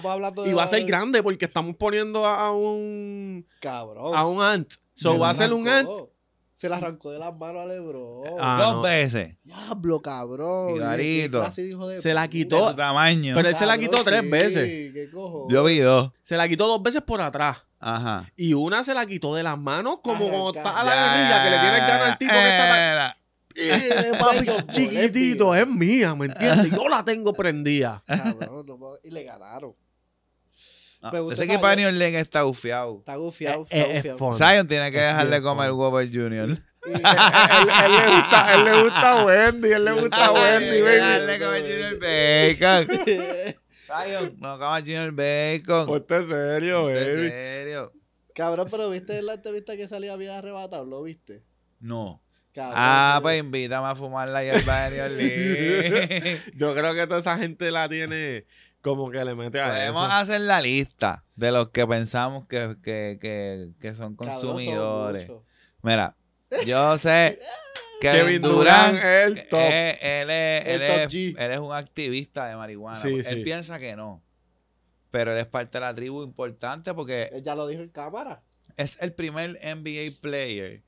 y va a ser grande porque estamos poniendo a, un cabrón. A un Ant. So va a ser un Ant. Se la arrancó de las manos a Lebron. Ah, dos veces. Diablo, cabrón. clarito se la quitó. Pero él se la quitó tres veces. ¿Qué cojo? Yo vi dos. Se la quitó dos veces por atrás. Ajá. Y una se la quitó de las manos como como cuando está a la guerrilla que le tiene ganas al tipo que está... papi chiquitito, es mía, ¿me entiendes? Yo la tengo prendida. Cabrón, y le ganaron. Ah, ese que Panion le está gufiado. Está gufiado. Eh, está eh, gufiado. Zion tiene que dejarle comer Wobble Jr. él, él, le gusta, él le gusta Wendy, él le gusta Wendy, Dejarle comer Junior Bacon no acaba Junior bacon. serio, baby. serio. Cabrón, pero viste la entrevista que salía bien arrebatado, ¿lo viste? No. ah, pues invítame a fumar la hierba de Yo creo que toda esa gente la tiene como que le mete a Podemos hacer la lista de los que pensamos que, son consumidores. Mira, yo sé. Kevin, Durán, eh, eh, es el top. Él, es, un activista de marihuana. él piensa que no. Pero él es parte de la tribu importante porque. ya lo dijo en cámara. Es el primer NBA player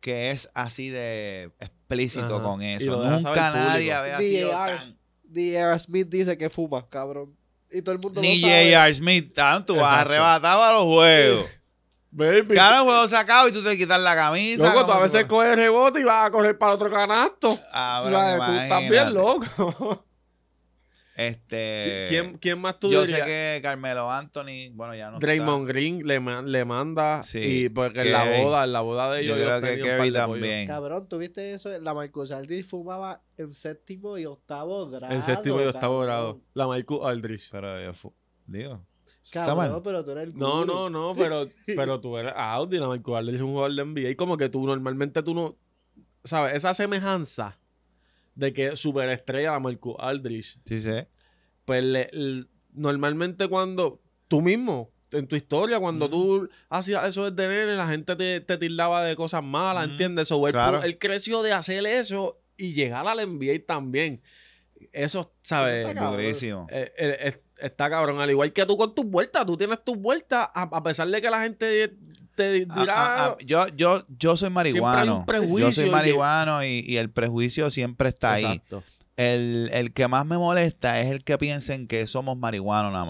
que es así de explícito con eso. Nunca nadie había sido tan... Smith dice que fuma, cabrón. Y todo el mundo Ni J.R. Smith tanto, arrebataba los juegos. Baby. Claro, juego sacado y tú te quitas la camisa. Loco, tú a veces coges rebote y vas a correr para otro canasto. Ah, tú estás bien loco. Este. ¿Quién, quién más tú Yo sé que Carmelo Anthony, bueno, ya no. Draymond Green le, le manda. Sí. Y porque pues en la boda, en la boda de ellos. Yo creo que Kevin también. Cabrón, ¿tuviste eso? La Marcus Aldridge fumaba en séptimo y octavo grado. En séptimo y octavo grado. La Marcus Aldridge. Pero yo digo. Cabrón, pero tú eres el No, no, no, pero, pero tú eres Audi, la Michael es un jugador de NBA. Y como que tú normalmente tú no. ¿Sabes? Esa semejanza de que superestrella la Marco Aldrich. Sí, sí. Pues normalmente cuando tú mismo, en tu historia, cuando tú hacías eso de nene, la gente te, te tildaba de cosas malas, ¿entiendes? El él, de hacer eso y llegar al NBA también. Eso, ¿sabes? Durísimo. Eh, eh, está cabrón. Al igual que tú con tus vueltas, tú tienes tus vueltas, a, pesar de que la gente te dirá. Ah, yo, yo, yo soy marihuano. yo soy marihuano y, el prejuicio siempre está ahí. El, que más me molesta es el que piensen que somos marihuano nada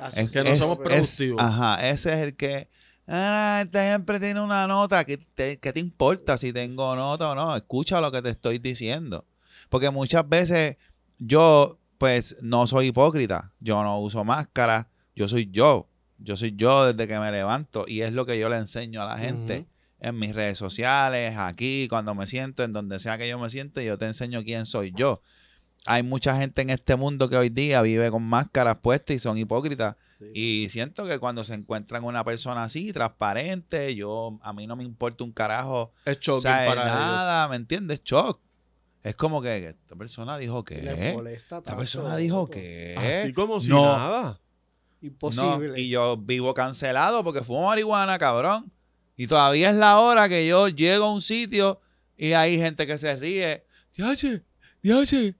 más. que no somos productivos. ajá, ese es el que. Ah, este siempre tiene una nota. ¿Qué te importa si tengo nota o no? Escucha lo que te estoy diciendo. Porque muchas veces yo pues no soy hipócrita. Yo no uso máscara. Yo soy yo. Yo soy yo desde que me levanto. Y es lo que yo le enseño a la gente. En mis redes sociales, aquí, cuando me siento, en donde sea que yo me siente, yo te enseño quién soy yo. Hay mucha gente en este mundo que hoy día vive con máscaras puestas y son hipócritas. Y siento que cuando se encuentran una persona así, transparente, yo, a mí no me importa un carajo. Es shock para nada, ¿me entiendes? Shock. Es como que esta persona dijo que. Esta persona dijo que. Así como si nada. Imposible. y yo vivo cancelado porque fumo marihuana, cabrón. Y todavía es la hora que yo llego a un sitio y hay gente que se ríe. Diache, diache,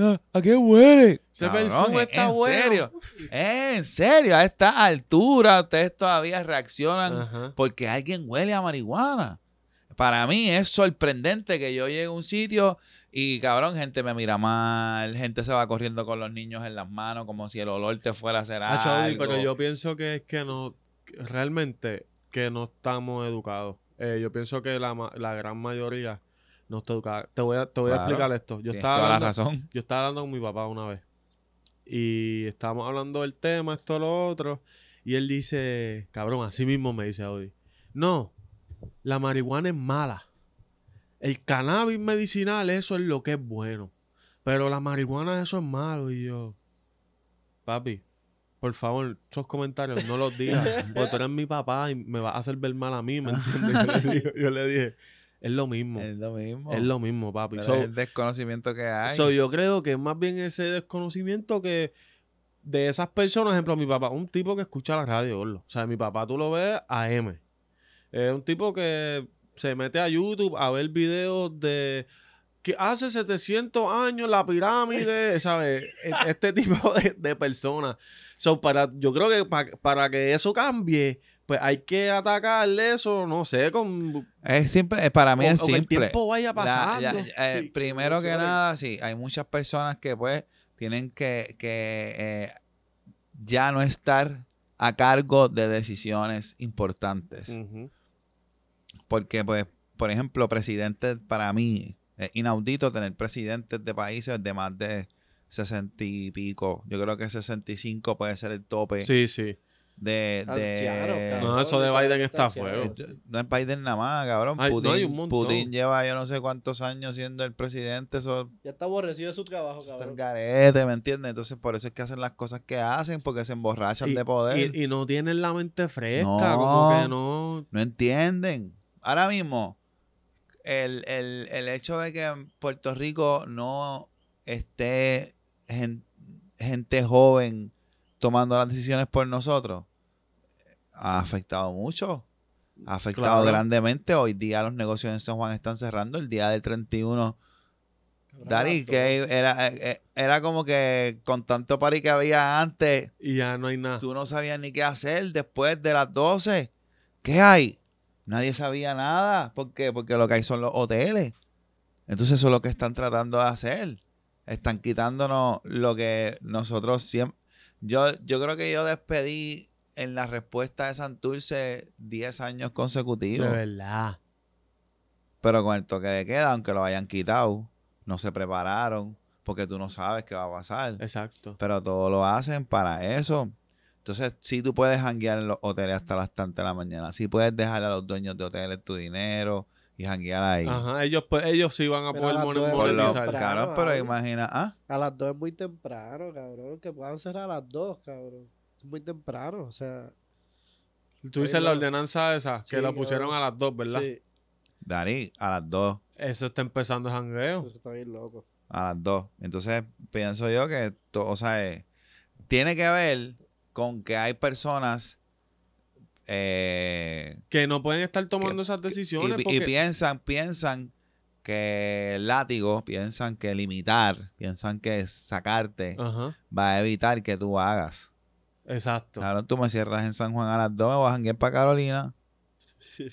ah, ¿a qué huele? Ese perfume está en serio. en serio, a esta altura ustedes todavía reaccionan porque alguien huele a marihuana para mí es sorprendente que yo llegue a un sitio y cabrón, gente me mira mal, gente se va corriendo con los niños en las manos como si el olor te fuera a hacer algo. pero yo pienso que es que no, realmente que no estamos educados. Eh, yo pienso que la, gran mayoría no está educada. Te voy a, explicar esto. Yo estaba, hablando, yo estaba hablando con mi papá una vez y estábamos hablando del tema, esto, lo otro. Y él dice, cabrón, así mismo me dice hoy. No, la marihuana es mala. El cannabis medicinal, eso es lo que es bueno. Pero la marihuana, eso es malo. Y yo, papi, por favor, esos comentarios no los digas. porque tú eres mi papá y me vas a hacer ver mal a mí, ¿me Yo le, dije, es lo mismo. Es lo mismo. Es lo mismo, papi. es el desconocimiento que hay. yo creo que es más bien ese desconocimiento que de esas personas, ejemplo, mi papá, un tipo que escucha la radio, O sea, mi papá tú lo ves a M. Es un tipo que se mete a YouTube a ver videos de que hace 700 años la pirámide, ¿sabes? E-, este tipo de, personas. para, yo creo que para que eso cambie, pues hay que atacarle eso, no sé, con... Es simple, para mí es simple. el tiempo vaya pasando. Eh, primero que nada, sí, hay muchas personas que pues tienen que, eh, ya no estar a cargo de decisiones importantes porque, pues, por ejemplo, presidente para mí, es inaudito tener presidentes de países de más de sesenta y pico. Yo creo que 65 puede ser el tope. Sí, sí. De, no, eso de Biden está fuego. No es Biden nada más, cabrón. Putin, lleva yo no sé cuántos años siendo el presidente. Eso... Ya está aborrecido de su trabajo, cabrón. garete, ¿me entiendes? Entonces, por eso es que hacen las cosas que hacen, porque se emborrachan de poder. Y, no tienen la mente fresca, como que no. No entienden ahora mismo, el, hecho de que en Puerto Rico no esté gente, joven tomando las decisiones por nosotros, ha afectado mucho. Ha afectado grandemente. Hoy día los negocios en San Juan están cerrando. El día del 31 Dari, que era, eh, eh, era como que con tanto pari que había antes. Y ya no hay nada. Tú no sabías ni qué hacer después de las 12. ¿Qué hay? Nadie sabía nada. ¿Por Porque lo que hay son los hoteles. Entonces eso es lo que están tratando de hacer. Están quitándonos lo que nosotros siempre... Yo, yo creo que yo despedí en la respuesta de Santurce 10 años consecutivos. De verdad. Pero con el toque de queda, aunque lo hayan quitado, no se prepararon porque tú no sabes qué va a pasar. Exacto. Pero todo lo hacen para eso. Entonces, sí tú puedes hanguear en los hoteles hasta las tantas de la mañana. Sí puedes dejarle a los dueños de hoteles tu dinero y hanguear ahí. Ajá, ellos, pues, ellos sí van a poder monetizar. pero imagina, ¿ah? A las dos es muy temprano, cabrón. Que puedan cerrar a las dos cabrón. Es muy temprano, o sea... Tú dices la ordenanza esa, que la pusieron a las 2, ¿verdad? Sí. Dani, a las dos Eso está empezando el hangueo. Eso está bien loco. A las dos Entonces, pienso yo que, o sea, eh, tiene que haber con que hay personas eh, que no pueden estar tomando esas decisiones. Y, piensan, piensan que el látigo, piensan que limitar, piensan que sacarte va a evitar que tú hagas. Exacto. claro tú me cierras en San Juan a las 2, me a para Carolina.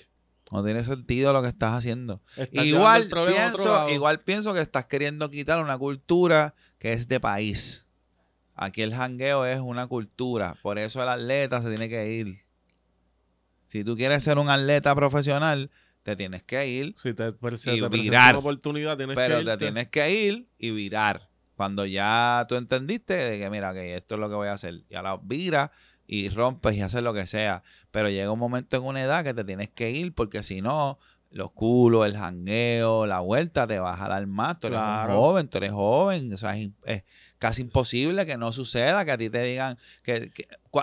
No tiene sentido lo que estás haciendo. igual, igual pienso que estás queriendo quitar una cultura que es de país. Aquí el jangueo es una cultura. Por eso el atleta se tiene que ir. Si tú quieres ser un atleta profesional, te tienes que ir si te, pues, y virar. oportunidad, pero te tienes que ir y virar. Cuando ya tú entendiste de que, mira, que esto es lo que voy a hacer. ya la vira y rompes y haces lo que sea. Pero llega un momento en una edad que te tienes que ir porque si no, los culos, el jangueo, la vuelta te vas a dar más. Tú eres joven, tú eres joven. O sea, casi imposible que no suceda, que a ti te digan que,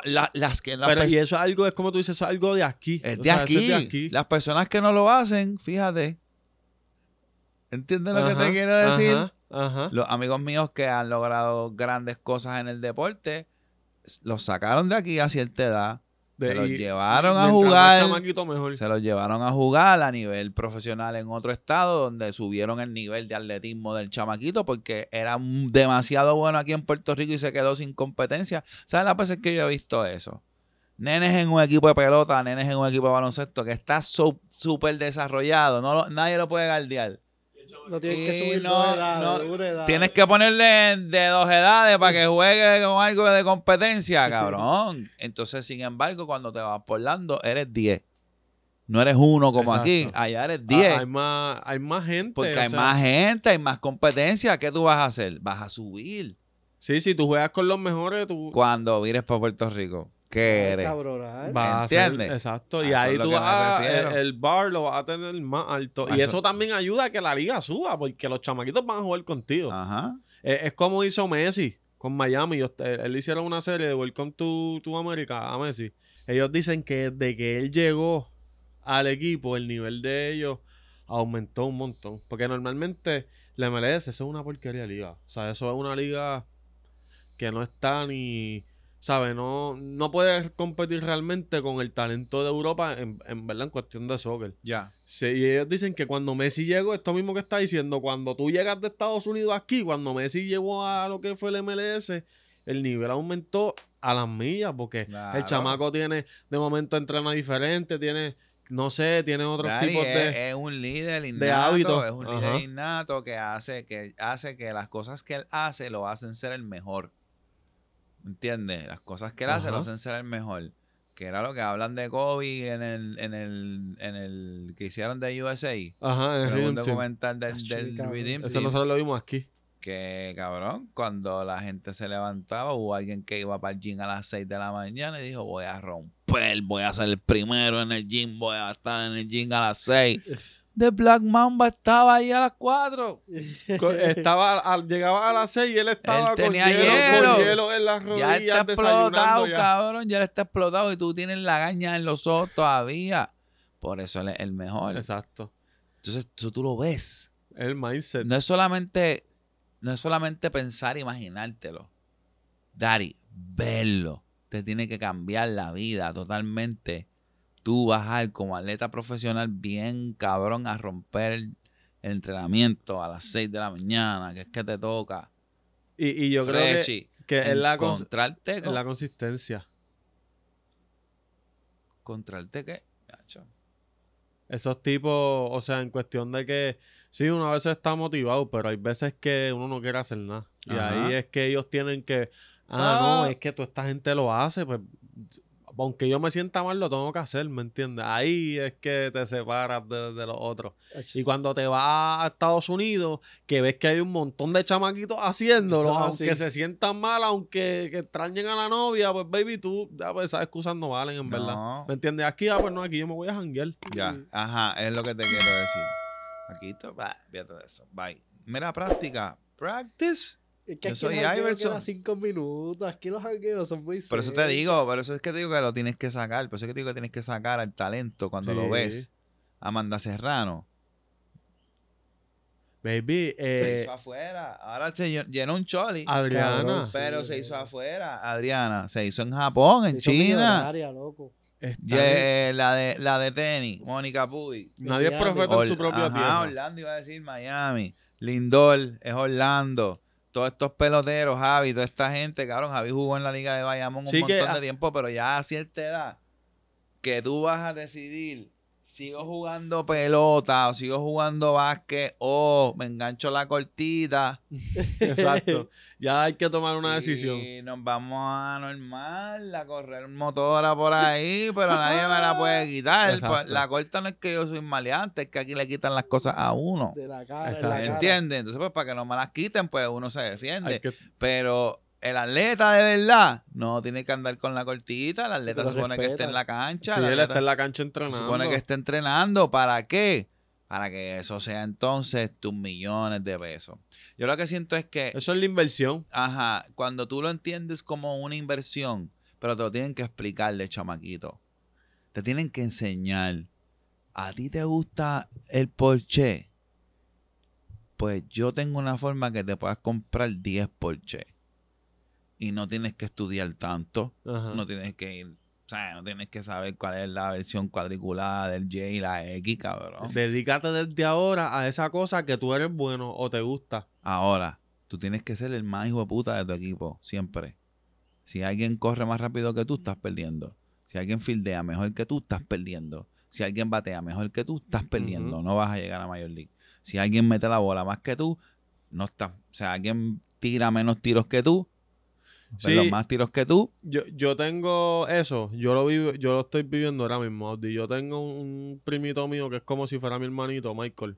las que... Pero y eso es algo, es como tú dices, es algo de aquí. Es de, aquí. Las personas que no lo hacen, fíjate. ¿Entiendes lo que te quiero decir? Los amigos míos que han logrado grandes cosas en el deporte, los sacaron de aquí a cierta edad se los llevaron a jugar. Se llevaron a jugar a nivel profesional en otro estado, donde subieron el nivel de atletismo del chamaquito porque era demasiado bueno aquí en Puerto Rico y se quedó sin competencia. ¿Sabes las veces que yo he visto eso? Nenes en un equipo de pelota, nenes en un equipo de baloncesto que está súper desarrollado, no nadie lo puede guardiar. No tienes que subir Tienes que ponerle de dos edades para que juegue con algo de competencia, cabrón. Entonces, sin embargo, cuando te vas por Lando, eres 10. No eres uno como aquí, allá eres 10. Ah, hay, más, hay más gente. Porque hay más gente, hay más competencia. ¿Qué tú vas a hacer? Vas a subir. Sí, si tú juegas con los mejores, tú... Cuando vienes para Puerto Rico, que eres. exacto. Y ahí tú el, bar lo vas a tener más alto. Ah, y eso- también ayuda a que la liga suba, porque los chamaquitos van a jugar contigo. Ajá. Es, como hizo Messi con Miami. Eh, él hicieron una serie de Welcome to, tu America a Messi. Ellos dicen que desde que él llegó al equipo, el nivel de ellos aumentó un montón. Porque normalmente la MLS es una porquería liga. O sea, eso es una liga que no está ni, no, no puedes competir realmente con el talento de Europa, en, verdad, en cuestión de soccer. Ya. y ellos dicen que cuando Messi llegó, esto mismo que está diciendo, cuando tú llegas de Estados Unidos aquí, cuando Messi llegó a lo que fue el MLS, el nivel aumentó a las millas, porque el chamaco tiene, de momento entrena diferente, tiene, no sé, tiene otros tipo de. Es un líder innato. De hábitos. Es un líder innato que hace, que hace que las cosas que él hace lo hacen ser el mejor. ¿Entiendes? Las cosas que él hace lo hacen ser el mejor. Que era lo que hablan de Kobe en el, en el, en el que hicieron de USA. Ajá, en el documental del, del, del Eso nosotros lo vimos aquí. Que cabrón, cuando la gente se levantaba, hubo alguien que iba para el gym a las 6 de la mañana y dijo: Voy a romper, voy a ser el primero en el gym, voy a estar en el gym a las 6. de Black Mamba estaba ahí a las 4. estaba, llegaba a las 6 y él estaba con, hielo, con, hielo, en las rodillas. Ya está explotado, cabrón. Ya está explotado y tú tienes la gaña en los ojos todavía. Por eso él es el mejor. Exacto. Entonces, tú lo ves. El mindset. No es solamente, no es solamente pensar, e imaginártelo. Dari, verlo. Te tiene que cambiar la vida totalmente tú vas a ir como atleta profesional bien cabrón a romper el, entrenamiento a las 6 mm. de la mañana, que es que te toca. Y, yo creo que, es la, la consistencia. ¿Contralte qué? Esos tipos, o sea, en cuestión de que sí, uno a veces está motivado, pero hay veces que uno no quiere hacer nada. Y ahí es que ellos tienen que, ah, no, ah. es que toda esta gente lo hace, pues aunque yo me sienta mal, lo tengo que hacer, ¿me entiendes? Ahí es que te separas de, los otros. Y cuando te vas a Estados Unidos, que ves que hay un montón de chamaquitos haciéndolo, aunque se sientan mal, aunque que extrañen a la novia, pues baby, tú, ya, pues, esas excusas no valen, en verdad. ¿Me entiendes? Aquí, ah, pues no, aquí yo me voy a janguear. Ya, mm. ajá, es lo que te quiero decir. Aquí, va, eso. Bye. Mira, práctica. Practice es que yo soy Iverson. cinco minutos. que los arqueos son muy Por eso te digo, por eso es que te digo que lo tienes que sacar. Por eso es que te digo que tienes que sacar al talento cuando lo ves. Amanda Serrano. Baby, se eh, hizo afuera. Ahora se llenó un choli. Adriana. pero se hizo afuera, Adriana. Se hizo en Japón, en China China. Eh, la, de, la de tenis, Mónica Puy. Nadie es profeta en su propia tierra. Orlando iba a decir Miami. Lindol es Orlando todos estos peloteros, Javi, toda esta gente, cabrón, Javi jugó en la Liga de Bayamón un montón de tiempo, pero ya a cierta edad, que tú vas a decidir sigo jugando pelota o sigo jugando básquet o me engancho la cortita. Exacto. Ya hay que tomar una decisión. Y nos vamos a normal, a correr motora por ahí, pero nadie me la puede quitar. Pues, la corta no es que yo soy maleante, es que aquí le quitan las cosas a uno. De la cara. ¿Entiendes? Entonces, pues para que no me las quiten, pues uno se defiende. Pero el atleta de verdad no tiene que andar con la cortita. El atleta supone que esté en la cancha. Sí, él está en la cancha entrenando. Supone que está entrenando. ¿Para qué? Para que eso sea entonces tus millones de pesos. Yo lo que siento es que. Eso es la inversión. Ajá. Cuando tú lo entiendes como una inversión, pero te lo tienen que explicar de chamaquito. Te tienen que enseñar. ¿A ti te gusta el Porsche? Pues yo tengo una forma que te puedas comprar 10 Porsche y no tienes que estudiar tanto, no tienes que ir, o sea, no tienes que saber cuál es la versión cuadriculada del J y la X, cabrón. Dedícate desde ahora a esa cosa que tú eres bueno o te gusta. Ahora, tú tienes que ser el más hijo de puta de tu equipo, siempre. Si alguien corre más rápido que tú, estás perdiendo. Si alguien fildea mejor que tú, estás perdiendo. Si alguien batea mejor que tú, estás perdiendo. No vas a llegar a Major League. Si alguien mete la bola más que tú, no estás. O sea, alguien tira menos tiros que tú, pues los más tiros que tú. Yo, tengo eso, yo lo vivo, yo lo estoy viviendo ahora mismo, Yo tengo un primito mío que es como si fuera mi hermanito, Michael.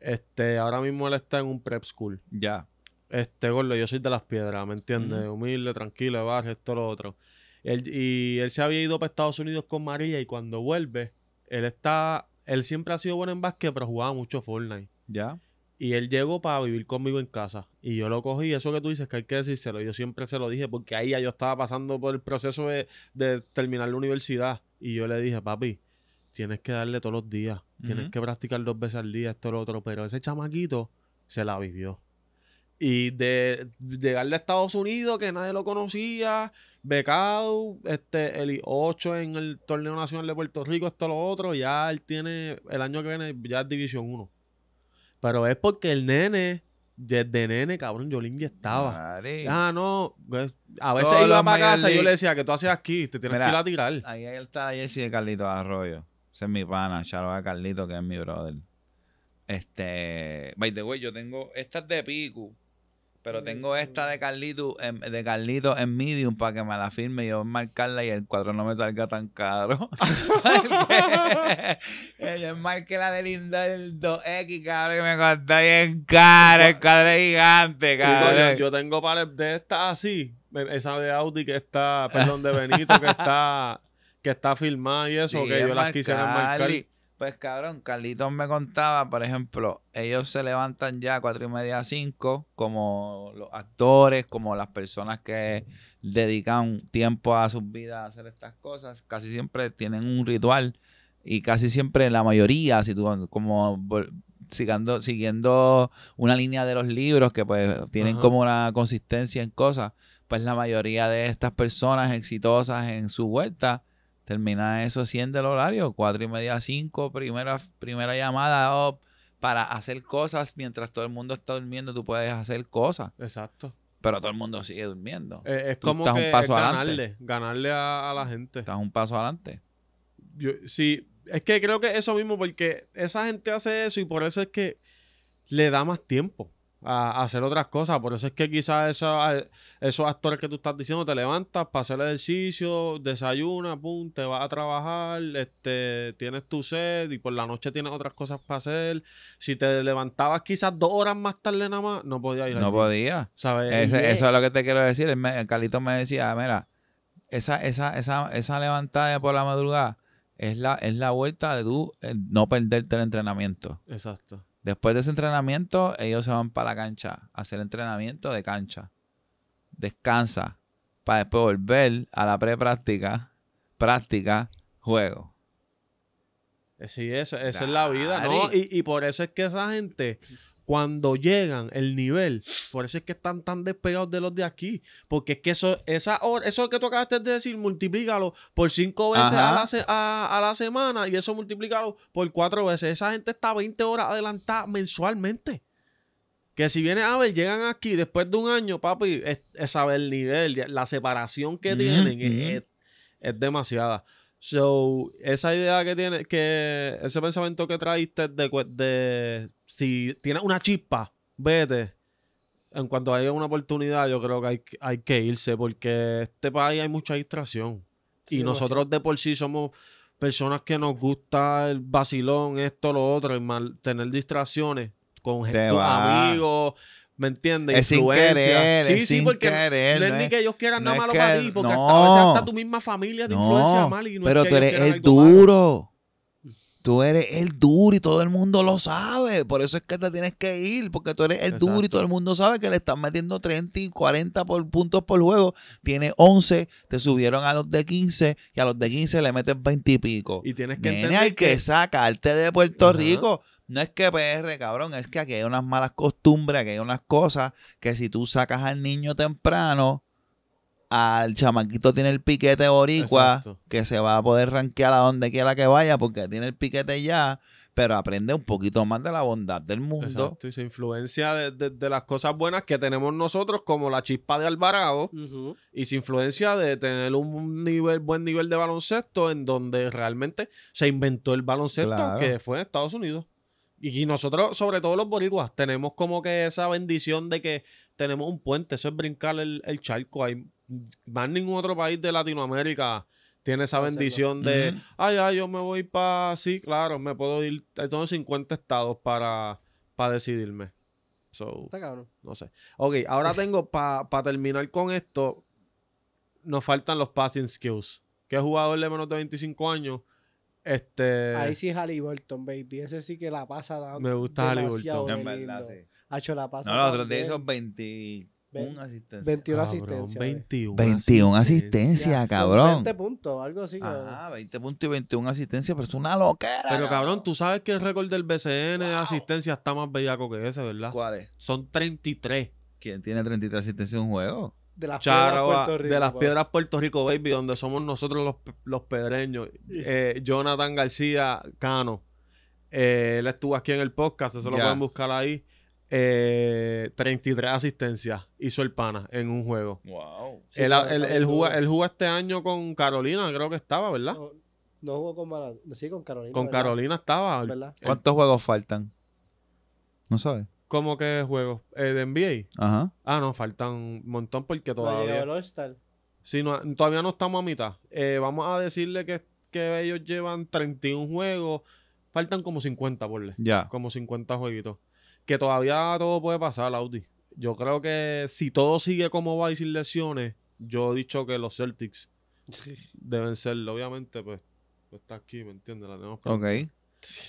Este, ahora mismo él está en un prep school. Ya. Este, gordo, yo soy de las piedras, ¿me entiendes? Humilde, tranquilo, barrio, esto, lo otro. y él se había ido para Estados Unidos con María y cuando vuelve, él está, él siempre ha sido bueno en básquet, pero jugaba mucho Fortnite. Ya. Y él llegó para vivir conmigo en casa. Y yo lo cogí. Eso que tú dices que hay que decírselo. Yo siempre se lo dije porque ahí ya yo estaba pasando por el proceso de, terminar la universidad. Y yo le dije, papi, tienes que darle todos los días. Tienes que practicar dos veces al día, esto, lo otro. Pero ese chamaquito se la vivió. Y de, llegarle a Estados Unidos, que nadie lo conocía, becado, este, el 8 en el Torneo Nacional de Puerto Rico, esto, lo otro. Ya él tiene, el año que viene, ya es División 1. Pero es porque el nene, desde nene, cabrón, yo le estaba. Madre. Ah, no. Pues, a veces iba para casa y yo le decía que tú hacías aquí, te tienes que ir a tirar. Ahí está Jesse de Carlito Arroyo. Ese es mi pana, Charo a Carlito, que es mi brother. Este. By the way, yo tengo Esta es de Pico. Pero tengo esta de Carlito, de en Medium para que me la firme y yo marcarla y el cuadro no me salga tan caro. yo marqué la de Lindo el 2X, cabrón, que me costó bien caro. El cuadro es gigante, cabrón. Yo, tengo para de estas así, esa de Audi que está, perdón, de Benito que está, que está filmada y eso, que yo las quise marcar. Pues cabrón, Carlitos me contaba, por ejemplo, ellos se levantan ya a cuatro y media a cinco, como los actores, como las personas que dedican tiempo a sus vidas a hacer estas cosas, casi siempre tienen un ritual y casi siempre la mayoría, como siguiendo, siguiendo una línea de los libros que pues tienen como una consistencia en cosas, pues la mayoría de estas personas exitosas en su vuelta Termina eso 100 del horario, 4 y media a 5, primera, primera llamada para hacer cosas mientras todo el mundo está durmiendo, tú puedes hacer cosas. Exacto. Pero todo el mundo sigue durmiendo. Eh, es como un paso ganarle, ganarle a, la gente. Estás un paso adelante. sí, es que creo que eso mismo, porque esa gente hace eso y por eso es que le da más tiempo a, hacer otras cosas. Por eso es que quizás esos actores que tú estás diciendo te levantas para hacer ejercicio, desayunas, pum, te vas a trabajar, este, tienes tu sed y por la noche tienes otras cosas para hacer. Si te levantabas quizás dos horas más tarde nada más, no podía. ir. No podía. ¿Sabes? eso es lo que te quiero decir. El, Calito me decía, ah, mira, esa, esa, esa, esa levantada por la madrugada es la, es la vuelta de tú eh, no perderte el entrenamiento. Exacto. Después de ese entrenamiento, ellos se van para la cancha, a hacer entrenamiento de cancha. Descansa, para después volver a la pre-práctica, práctica, juego. Eh, sí, eso, es la vida, ¿no? Y, y, por eso es que esa gente, cuando llegan el nivel, por eso es que están tan despegados de los de aquí, porque es que eso, esa hora, eso que tú acabaste de decir, multiplícalo por cinco veces a la, semana y eso multiplícalo por cuatro veces. Esa gente está 20 horas adelantada mensualmente. Que si vienen a ver, llegan aquí después de un año, papi, es, saber el nivel, la separación que tienen es demasiada. So, esa idea que tiene, que ese pensamiento que traíste de, de si tienes una chispa, vete. En cuanto haya una oportunidad, yo creo que hay, hay que irse porque este país hay mucha distracción. y nosotros de por sí somos personas que nos gusta el vacilón, esto, lo otro, y tener distracciones con gente, amigos, ¿Me entiendes? Es sin querer. Sí, sí, porque querer, no es ni que ellos quieran nada malo para ti, porque hasta a veces hasta tu misma familia te influencia mal y no Pero tú eres el duro tú eres el duro y todo el mundo lo sabe. Por eso es que te tienes que ir, porque tú eres el duro y todo el mundo sabe que le están metiendo 30 y 40 por, puntos por juego. Tiene 11, te subieron a los de 15 y a los de 15 le meten 20 y pico. Y tienes que Nene, entender hay que, sacarte de Puerto Rico. No es que PR, cabrón, es que aquí hay unas malas costumbres, aquí hay unas cosas que si tú sacas al niño temprano, al chamaquito tiene el piquete boricua que se va a poder ranquear a donde quiera que vaya porque tiene el piquete ya, pero aprende un poquito más de la bondad del mundo. Exacto, y se influencia de, las cosas buenas que tenemos nosotros, como la chispa de Alvarado, y se influencia de tener un nivel, buen nivel de baloncesto en donde realmente se inventó el baloncesto que fue en Estados Unidos. Y nosotros, sobre todo los boricuas, tenemos como que esa bendición de que tenemos un puente. Eso es brincar el, el charco. Hay más ningún otro país de Latinoamérica tiene esa bendición de, ay, ay, yo me voy para, sí, claro, me puedo ir, tengo 50 estados para, decidirme. Está cabrón. No sé. Ok, ahora tengo, para terminar con esto, nos faltan los passing skills. ¿Qué jugador de menos de 25 años? Este... Ahí sí es Halliburton, baby. Ese sí que la pasa. me gusta Halliburton. No, Ha hecho la pasa. No, de esos 20 21 asistencias. 21 asistencias. 21, cabrón. 20 puntos, algo así. Ah, 20 puntos y 21 asistencias, pero es una loquera. Pero cabrón, tú sabes que el récord del BCN de asistencia está más bellaco que ese, ¿verdad? ¿Cuál es? Son 33. ¿Quién tiene 33 asistencias en un juego? De las piedras Puerto ah, Rico. De las piedras Puerto Rico, baby, donde somos nosotros los, pedreños. Eh, Jonathan García Cano. Eh, él estuvo aquí en el podcast, eso lo pueden buscar ahí eh, 33 asistencias hizo el pana en un juego. Wow. él, jugó este año con Carolina, creo que estaba, ¿verdad? No, jugó con Maradona, sí, con Carolina. Con Carolina estaba. ¿Cuántos juegos faltan? No sabes. ¿Cómo que juegos? Eh, ¿De NBA? Ajá. Ah, no, faltan un montón porque todavía... sí, todavía no estamos a mitad. Eh, vamos a decirle que, que ellos llevan 31 juegos. Faltan como 50, por Ya. Como 50 jueguitos que todavía todo puede pasar, Audi. Yo creo que si todo sigue como va y sin lesiones, yo he dicho que los Celtics deben serlo. Obviamente, pues, pues, está aquí, ¿me entiendes? La tenemos Ok.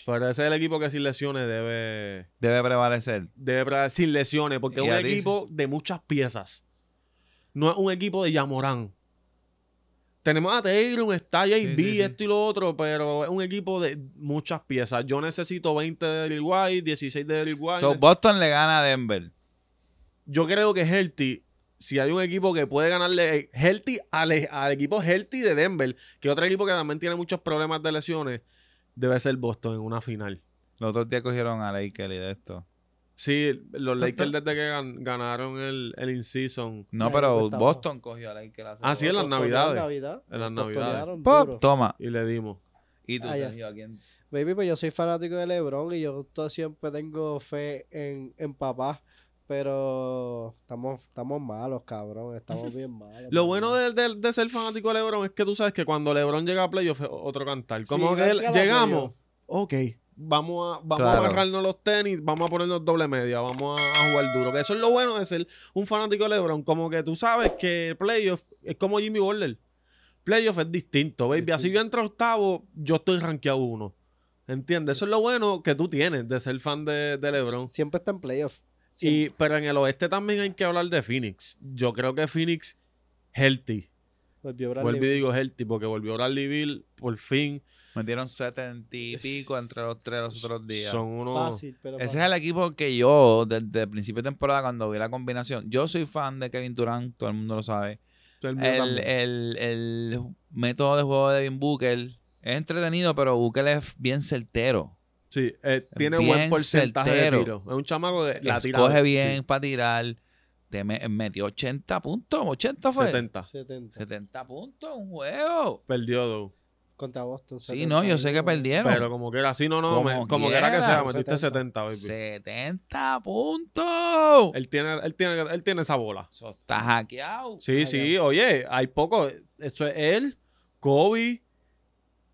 Pero ese es el equipo que sin lesiones debe... Debe prevalecer. Debe prevalecer sin lesiones, porque es un equipo de muchas piezas. No es un equipo de Yamorán tenemos a ah, Taylor, un style sí, esto y lo otro, pero es un equipo de muchas piezas. Yo necesito 20 de Derrick White, 16 de Derrick White. Boston le gana a Denver. Yo creo que Healthy, si hay un equipo que puede ganarle eh, Healthy al, equipo Healthy de Denver, que otro equipo que también tiene muchos problemas de lesiones, debe ser Boston en una final. Los otros días cogieron a Ley de esto. Sí, los Lakers desde que ganaron el, el in-season. No, pero pues, Boston cogió a Lakers. Ah, sí, en las Navidades. Navidad, en las Navidades. Pop, toma. Y le dimos. ¿Y tú, ah, Baby, pues yo soy fanático de LeBron y yo siempre tengo fe en, en papá. Pero estamos, estamos malos, cabrón. Estamos bien malos. Lo bueno de, ser fanático de LeBron es que tú sabes que cuando LeBron llega a Playoffs otro cantar. Como que, llegamos. Okay. Ok vamos a, vamos a los tenis, vamos a ponernos doble media, vamos a, jugar duro. Que eso es lo bueno de ser un fanático de LeBron. Como que tú sabes que el playoff es como Jimmy Butler. Playoff es distinto, baby. Así yo entro octavo, yo estoy rankeado uno. ¿Entiendes? Eso es lo bueno que tú tienes de ser fan de, LeBron. Siempre está en playoff. Y, pero en el oeste también hay que hablar de Phoenix. Yo creo que Phoenix healthy Volvió Volví, digo, es el tipo que volvió Bradley Bill, por fin. Metieron setenta y pico entre los tres los otros días. Son uno Ese es el equipo que yo, desde el principio de temporada, cuando vi la combinación, yo soy fan de Kevin Durant, todo el mundo lo sabe. El, el, el, método de juego de Devin Booker es entretenido, pero Booker es bien certero. Sí, eh, tiene buen porcentaje de tiro. Es un chamaco de la coge bien para tirar te me, metió 80 puntos. 80 fue. 70. 70. 70 puntos, un juego. Perdió, Contra vos 70, sí, no, yo sé que perdieron. Pero como que era así, no, no. Como, que era que sea, metiste 70, hoy. 70 puntos. Él tiene, esa bola. Eso está hackeado. Sí, sí, oye, hay poco. Esto es él, Kobe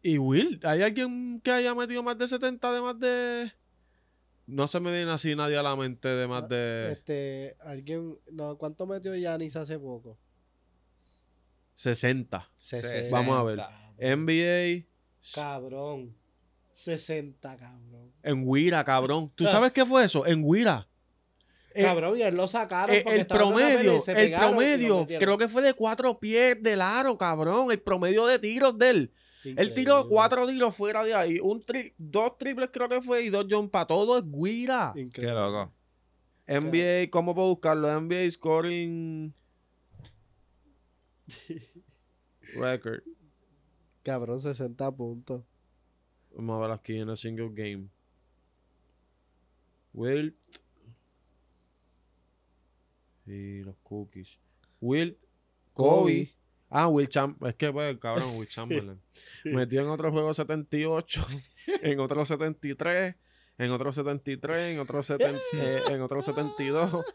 y Will. ¿Hay alguien que haya metido más de 70 de más de. No se me viene así nadie a la mente de más ah, de. Este, alguien. No, ¿Cuánto metió Yanis hace poco? 60. Vamos a ver. NBA. Cabrón. 60, cabrón. En Huira, cabrón. ¿Tú sabes qué fue eso? En Huira. Eh, cabrón, y él lo sacaron. Eh, el, el promedio, el promedio, creo que fue de cuatro pies del aro, cabrón. El promedio de tiros de él él tiró cuatro tiros fuera de ahí. Un dos triples creo que fue y dos John para todo es Guira. Qué loco. NBA, ¿cómo puedo buscarlo? NBA Scoring Record. Cabrón, 60 puntos. Vamos a ver aquí en el single game. Wilt. Y los cookies. Wilt, Kobe. Ah, Will Chamberlain. Es que, pues, cabrón, Will Chamberlain. Metió en otro juego 78, en otro 73, en otro 73, en otro, 70, eh, en otro 72.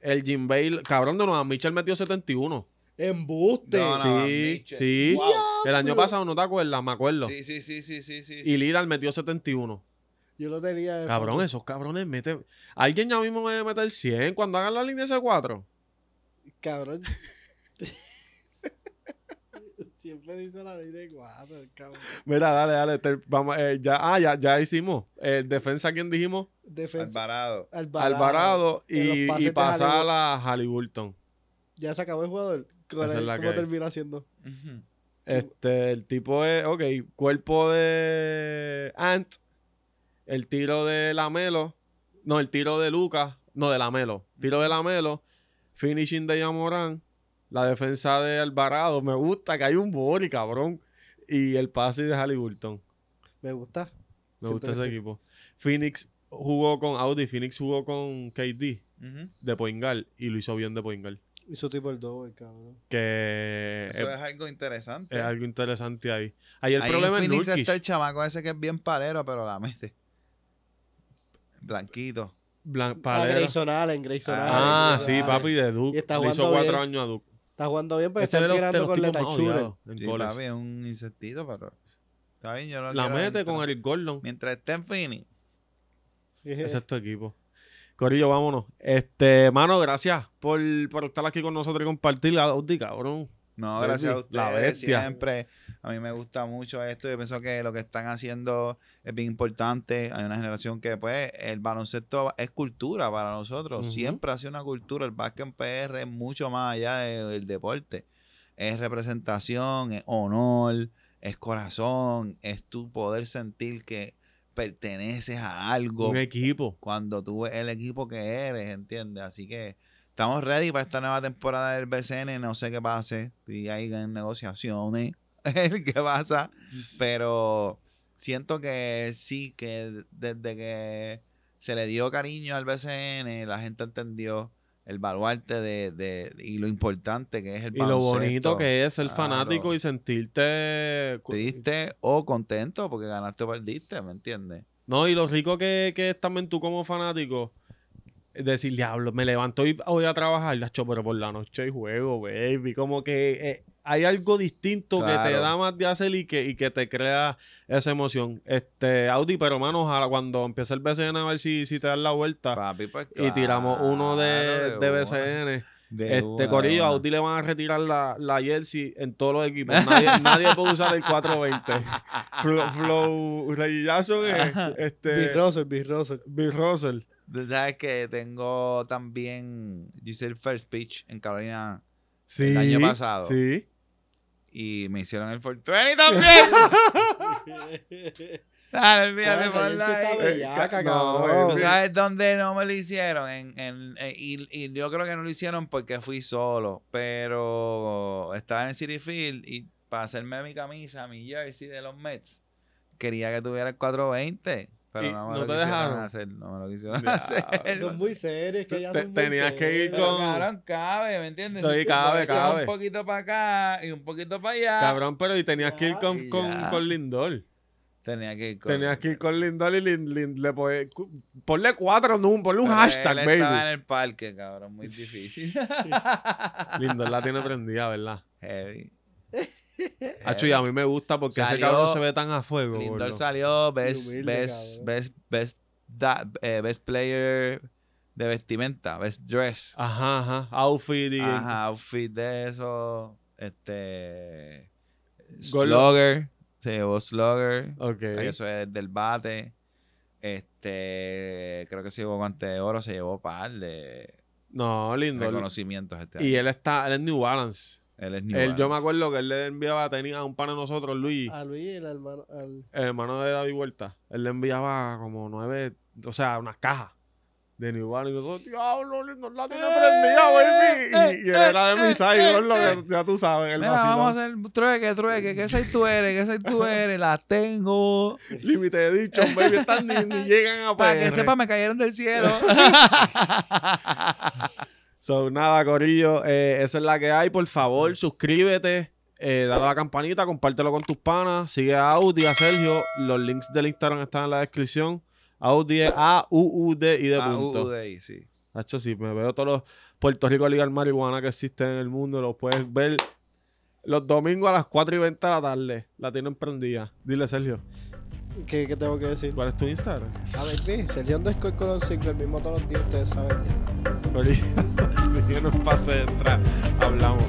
El Jim Bale, cabrón, de nuevo. Mitchell metió 71. Embuste. sí, sí. El año pasado, ¿no te acuerdas? Me acuerdo. Sí, sí, sí, sí, sí. sí y Lillard metió 71. Yo lo tenía. Cabrón, esos cabrones meten. Alguien ya mismo me debe meter 100 cuando hagan la línea S4. Cabrón. Siempre dice la ley cabrón. Mira, dale, dale. Eh, ya, ah, ya, hicimos. Eh, defensa, ¿quién dijimos? Defensa. Alvarado. Alvarado. y, pasar a Halliburton. Ya se acabó el jugador. ¿Cómo, termina haciendo Este, el tipo es, ok, cuerpo de Ant, el tiro de Lamelo, no, el tiro de Lucas, no, de Lamelo, tiro de Lamelo, finishing de Yamorán la defensa de Alvarado. Me gusta que hay un boli, cabrón. Y el pase de Halliburton. Me gusta. Me gusta ese equipo. Phoenix jugó con Audi, Phoenix jugó con KD de Poingal y lo hizo bien de Poingal. Hizo tipo el doble, cabrón. Que Eso es, algo interesante. Es algo interesante ahí. Ahí el ahí problema en Phoenix está el chamaco ese que es bien palero, pero la mete. Blanquito. Ah, palero. en Grayson Allen, Grayson ah, Allen. Ah, sí, papi, de Duke. Le hizo cuatro años a Duke. Está jugando bien, pero está tirando con tachura. Sí, es un insectito, pero. Está bien, yo lo La mete con el Gordon. Mientras esté en Fini. Ese es tu equipo. Corillo, vámonos. Este, mano, gracias por, por estar aquí con nosotros y compartir la Audi, cabrón. No, gracias a ustedes. La Siempre. A mí me gusta mucho esto. Yo pienso que lo que están haciendo es bien importante. Hay una generación que, pues, el baloncesto es cultura para nosotros. Siempre ha sido una cultura. El básquet en PR es mucho más allá del, deporte. Es representación, es honor, es corazón, es tu poder sentir que perteneces a algo. Un equipo. Cuando tú ves el equipo que eres, ¿entiendes? Así que estamos ready para esta nueva temporada del BCN. No sé qué pase. Si hay negociaciones, qué pasa. Pero siento que sí, que desde que se le dio cariño al BCN, la gente entendió el baluarte de, y lo importante que es el baloncesto. Y lo bonito que es ser fanático y sentirte... Triste o contento porque ganaste o perdiste, ¿me entiendes? No, y lo rico que, que es también tú como fanático decir, diablo, me levanto y voy a trabajar, la pero por la noche y juego, baby. Como que eh, hay algo distinto que te da más de hacer y que, te crea esa emoción. Este, Audi, pero menos ahora cuando empiece el BCN a ver si, si te dan la vuelta. Pues, y tiramos uno de, BCN. De este Corillo, a Audi le van a retirar la, la, jersey en todos los equipos. Nadie, puede usar el 420. Flow, Flow Jackson es, este, Russell, Bill Sabes que tengo también. Yo hice el first pitch en Carolina el año pasado. Sí. Y me hicieron el 420 también. Dale, olvídate eh, No, sabes dónde no me lo hicieron? Eh, y, yo creo que no lo hicieron porque fui solo. Pero estaba en City Field y para hacerme mi camisa, mi jersey de los Mets, quería que tuviera el 420. Pero no, me no te dejaron hacer, no me lo quisieron hacer. Son muy serios, que ya son muy Tenías que ir con... cabrón, cabe, ¿me entiendes? Sí, cabe, cabe. Un poquito para acá y un poquito para allá. Cabrón, pero y tenías que ir con, con, con Tenía que ir con... Tenías que ir con Lindol y Lind, le ponle cuatro, no, ponle un hashtag, baby. estaba en el parque, cabrón, muy difícil. Lindol la tiene prendida, ¿verdad? Heavy. Acho, y a mí me gusta porque ese cabrón se ve tan a fuego. Lindor salió best, ves, ves, ves, best, player de vestimenta, best dress. Ajá, ajá. Outfit y. Ajá, outfit de eso. Este. Slogger, Se llevó slogger. Ok. Eso es del bate. Este. Creo que se llevó guante de oro, se llevó par de. No, lindo. Reconocimientos este Y él está. Él es New Balance. Él Yo me acuerdo que él le enviaba tenía a un pan a nosotros, Luis. A Luis, el hermano, el hermano de David Huerta. Él le enviaba como nueve, o sea, unas cajas de New Balance. Y nosotros, diablo, no la tiene eh, prendida, baby. Eh, eh, y, él era de mis lo que ya tú sabes. El Mira, vamos a hacer trueque, trueque. que seis tú eres? ¿Qué seis tú eres? Las tengo. Límite de dicho, baby. Están ni, ni llegan a Para que sepa, me cayeron del cielo. son nada, Corillo, eh, esa es la que hay. Por favor, suscríbete, eh, dale a la campanita, compártelo con tus panas. Sigue a Audi, a Sergio. Los links del Instagram están en la descripción. Audi A-U-U-D y de punto. A-U-U-D, sí. me veo todos los Puerto Rico Legal Marihuana que existen en el mundo, los puedes ver los domingos a las 4 y 20 de la tarde. La tienen prendida. Dile, Sergio. ¿Qué, tengo que decir? ¿Cuál es tu Instagram? A ver, vi, Sergio y con 5, el mismo todos los días, ustedes saben ya. si yo paso de entrar, hablamos.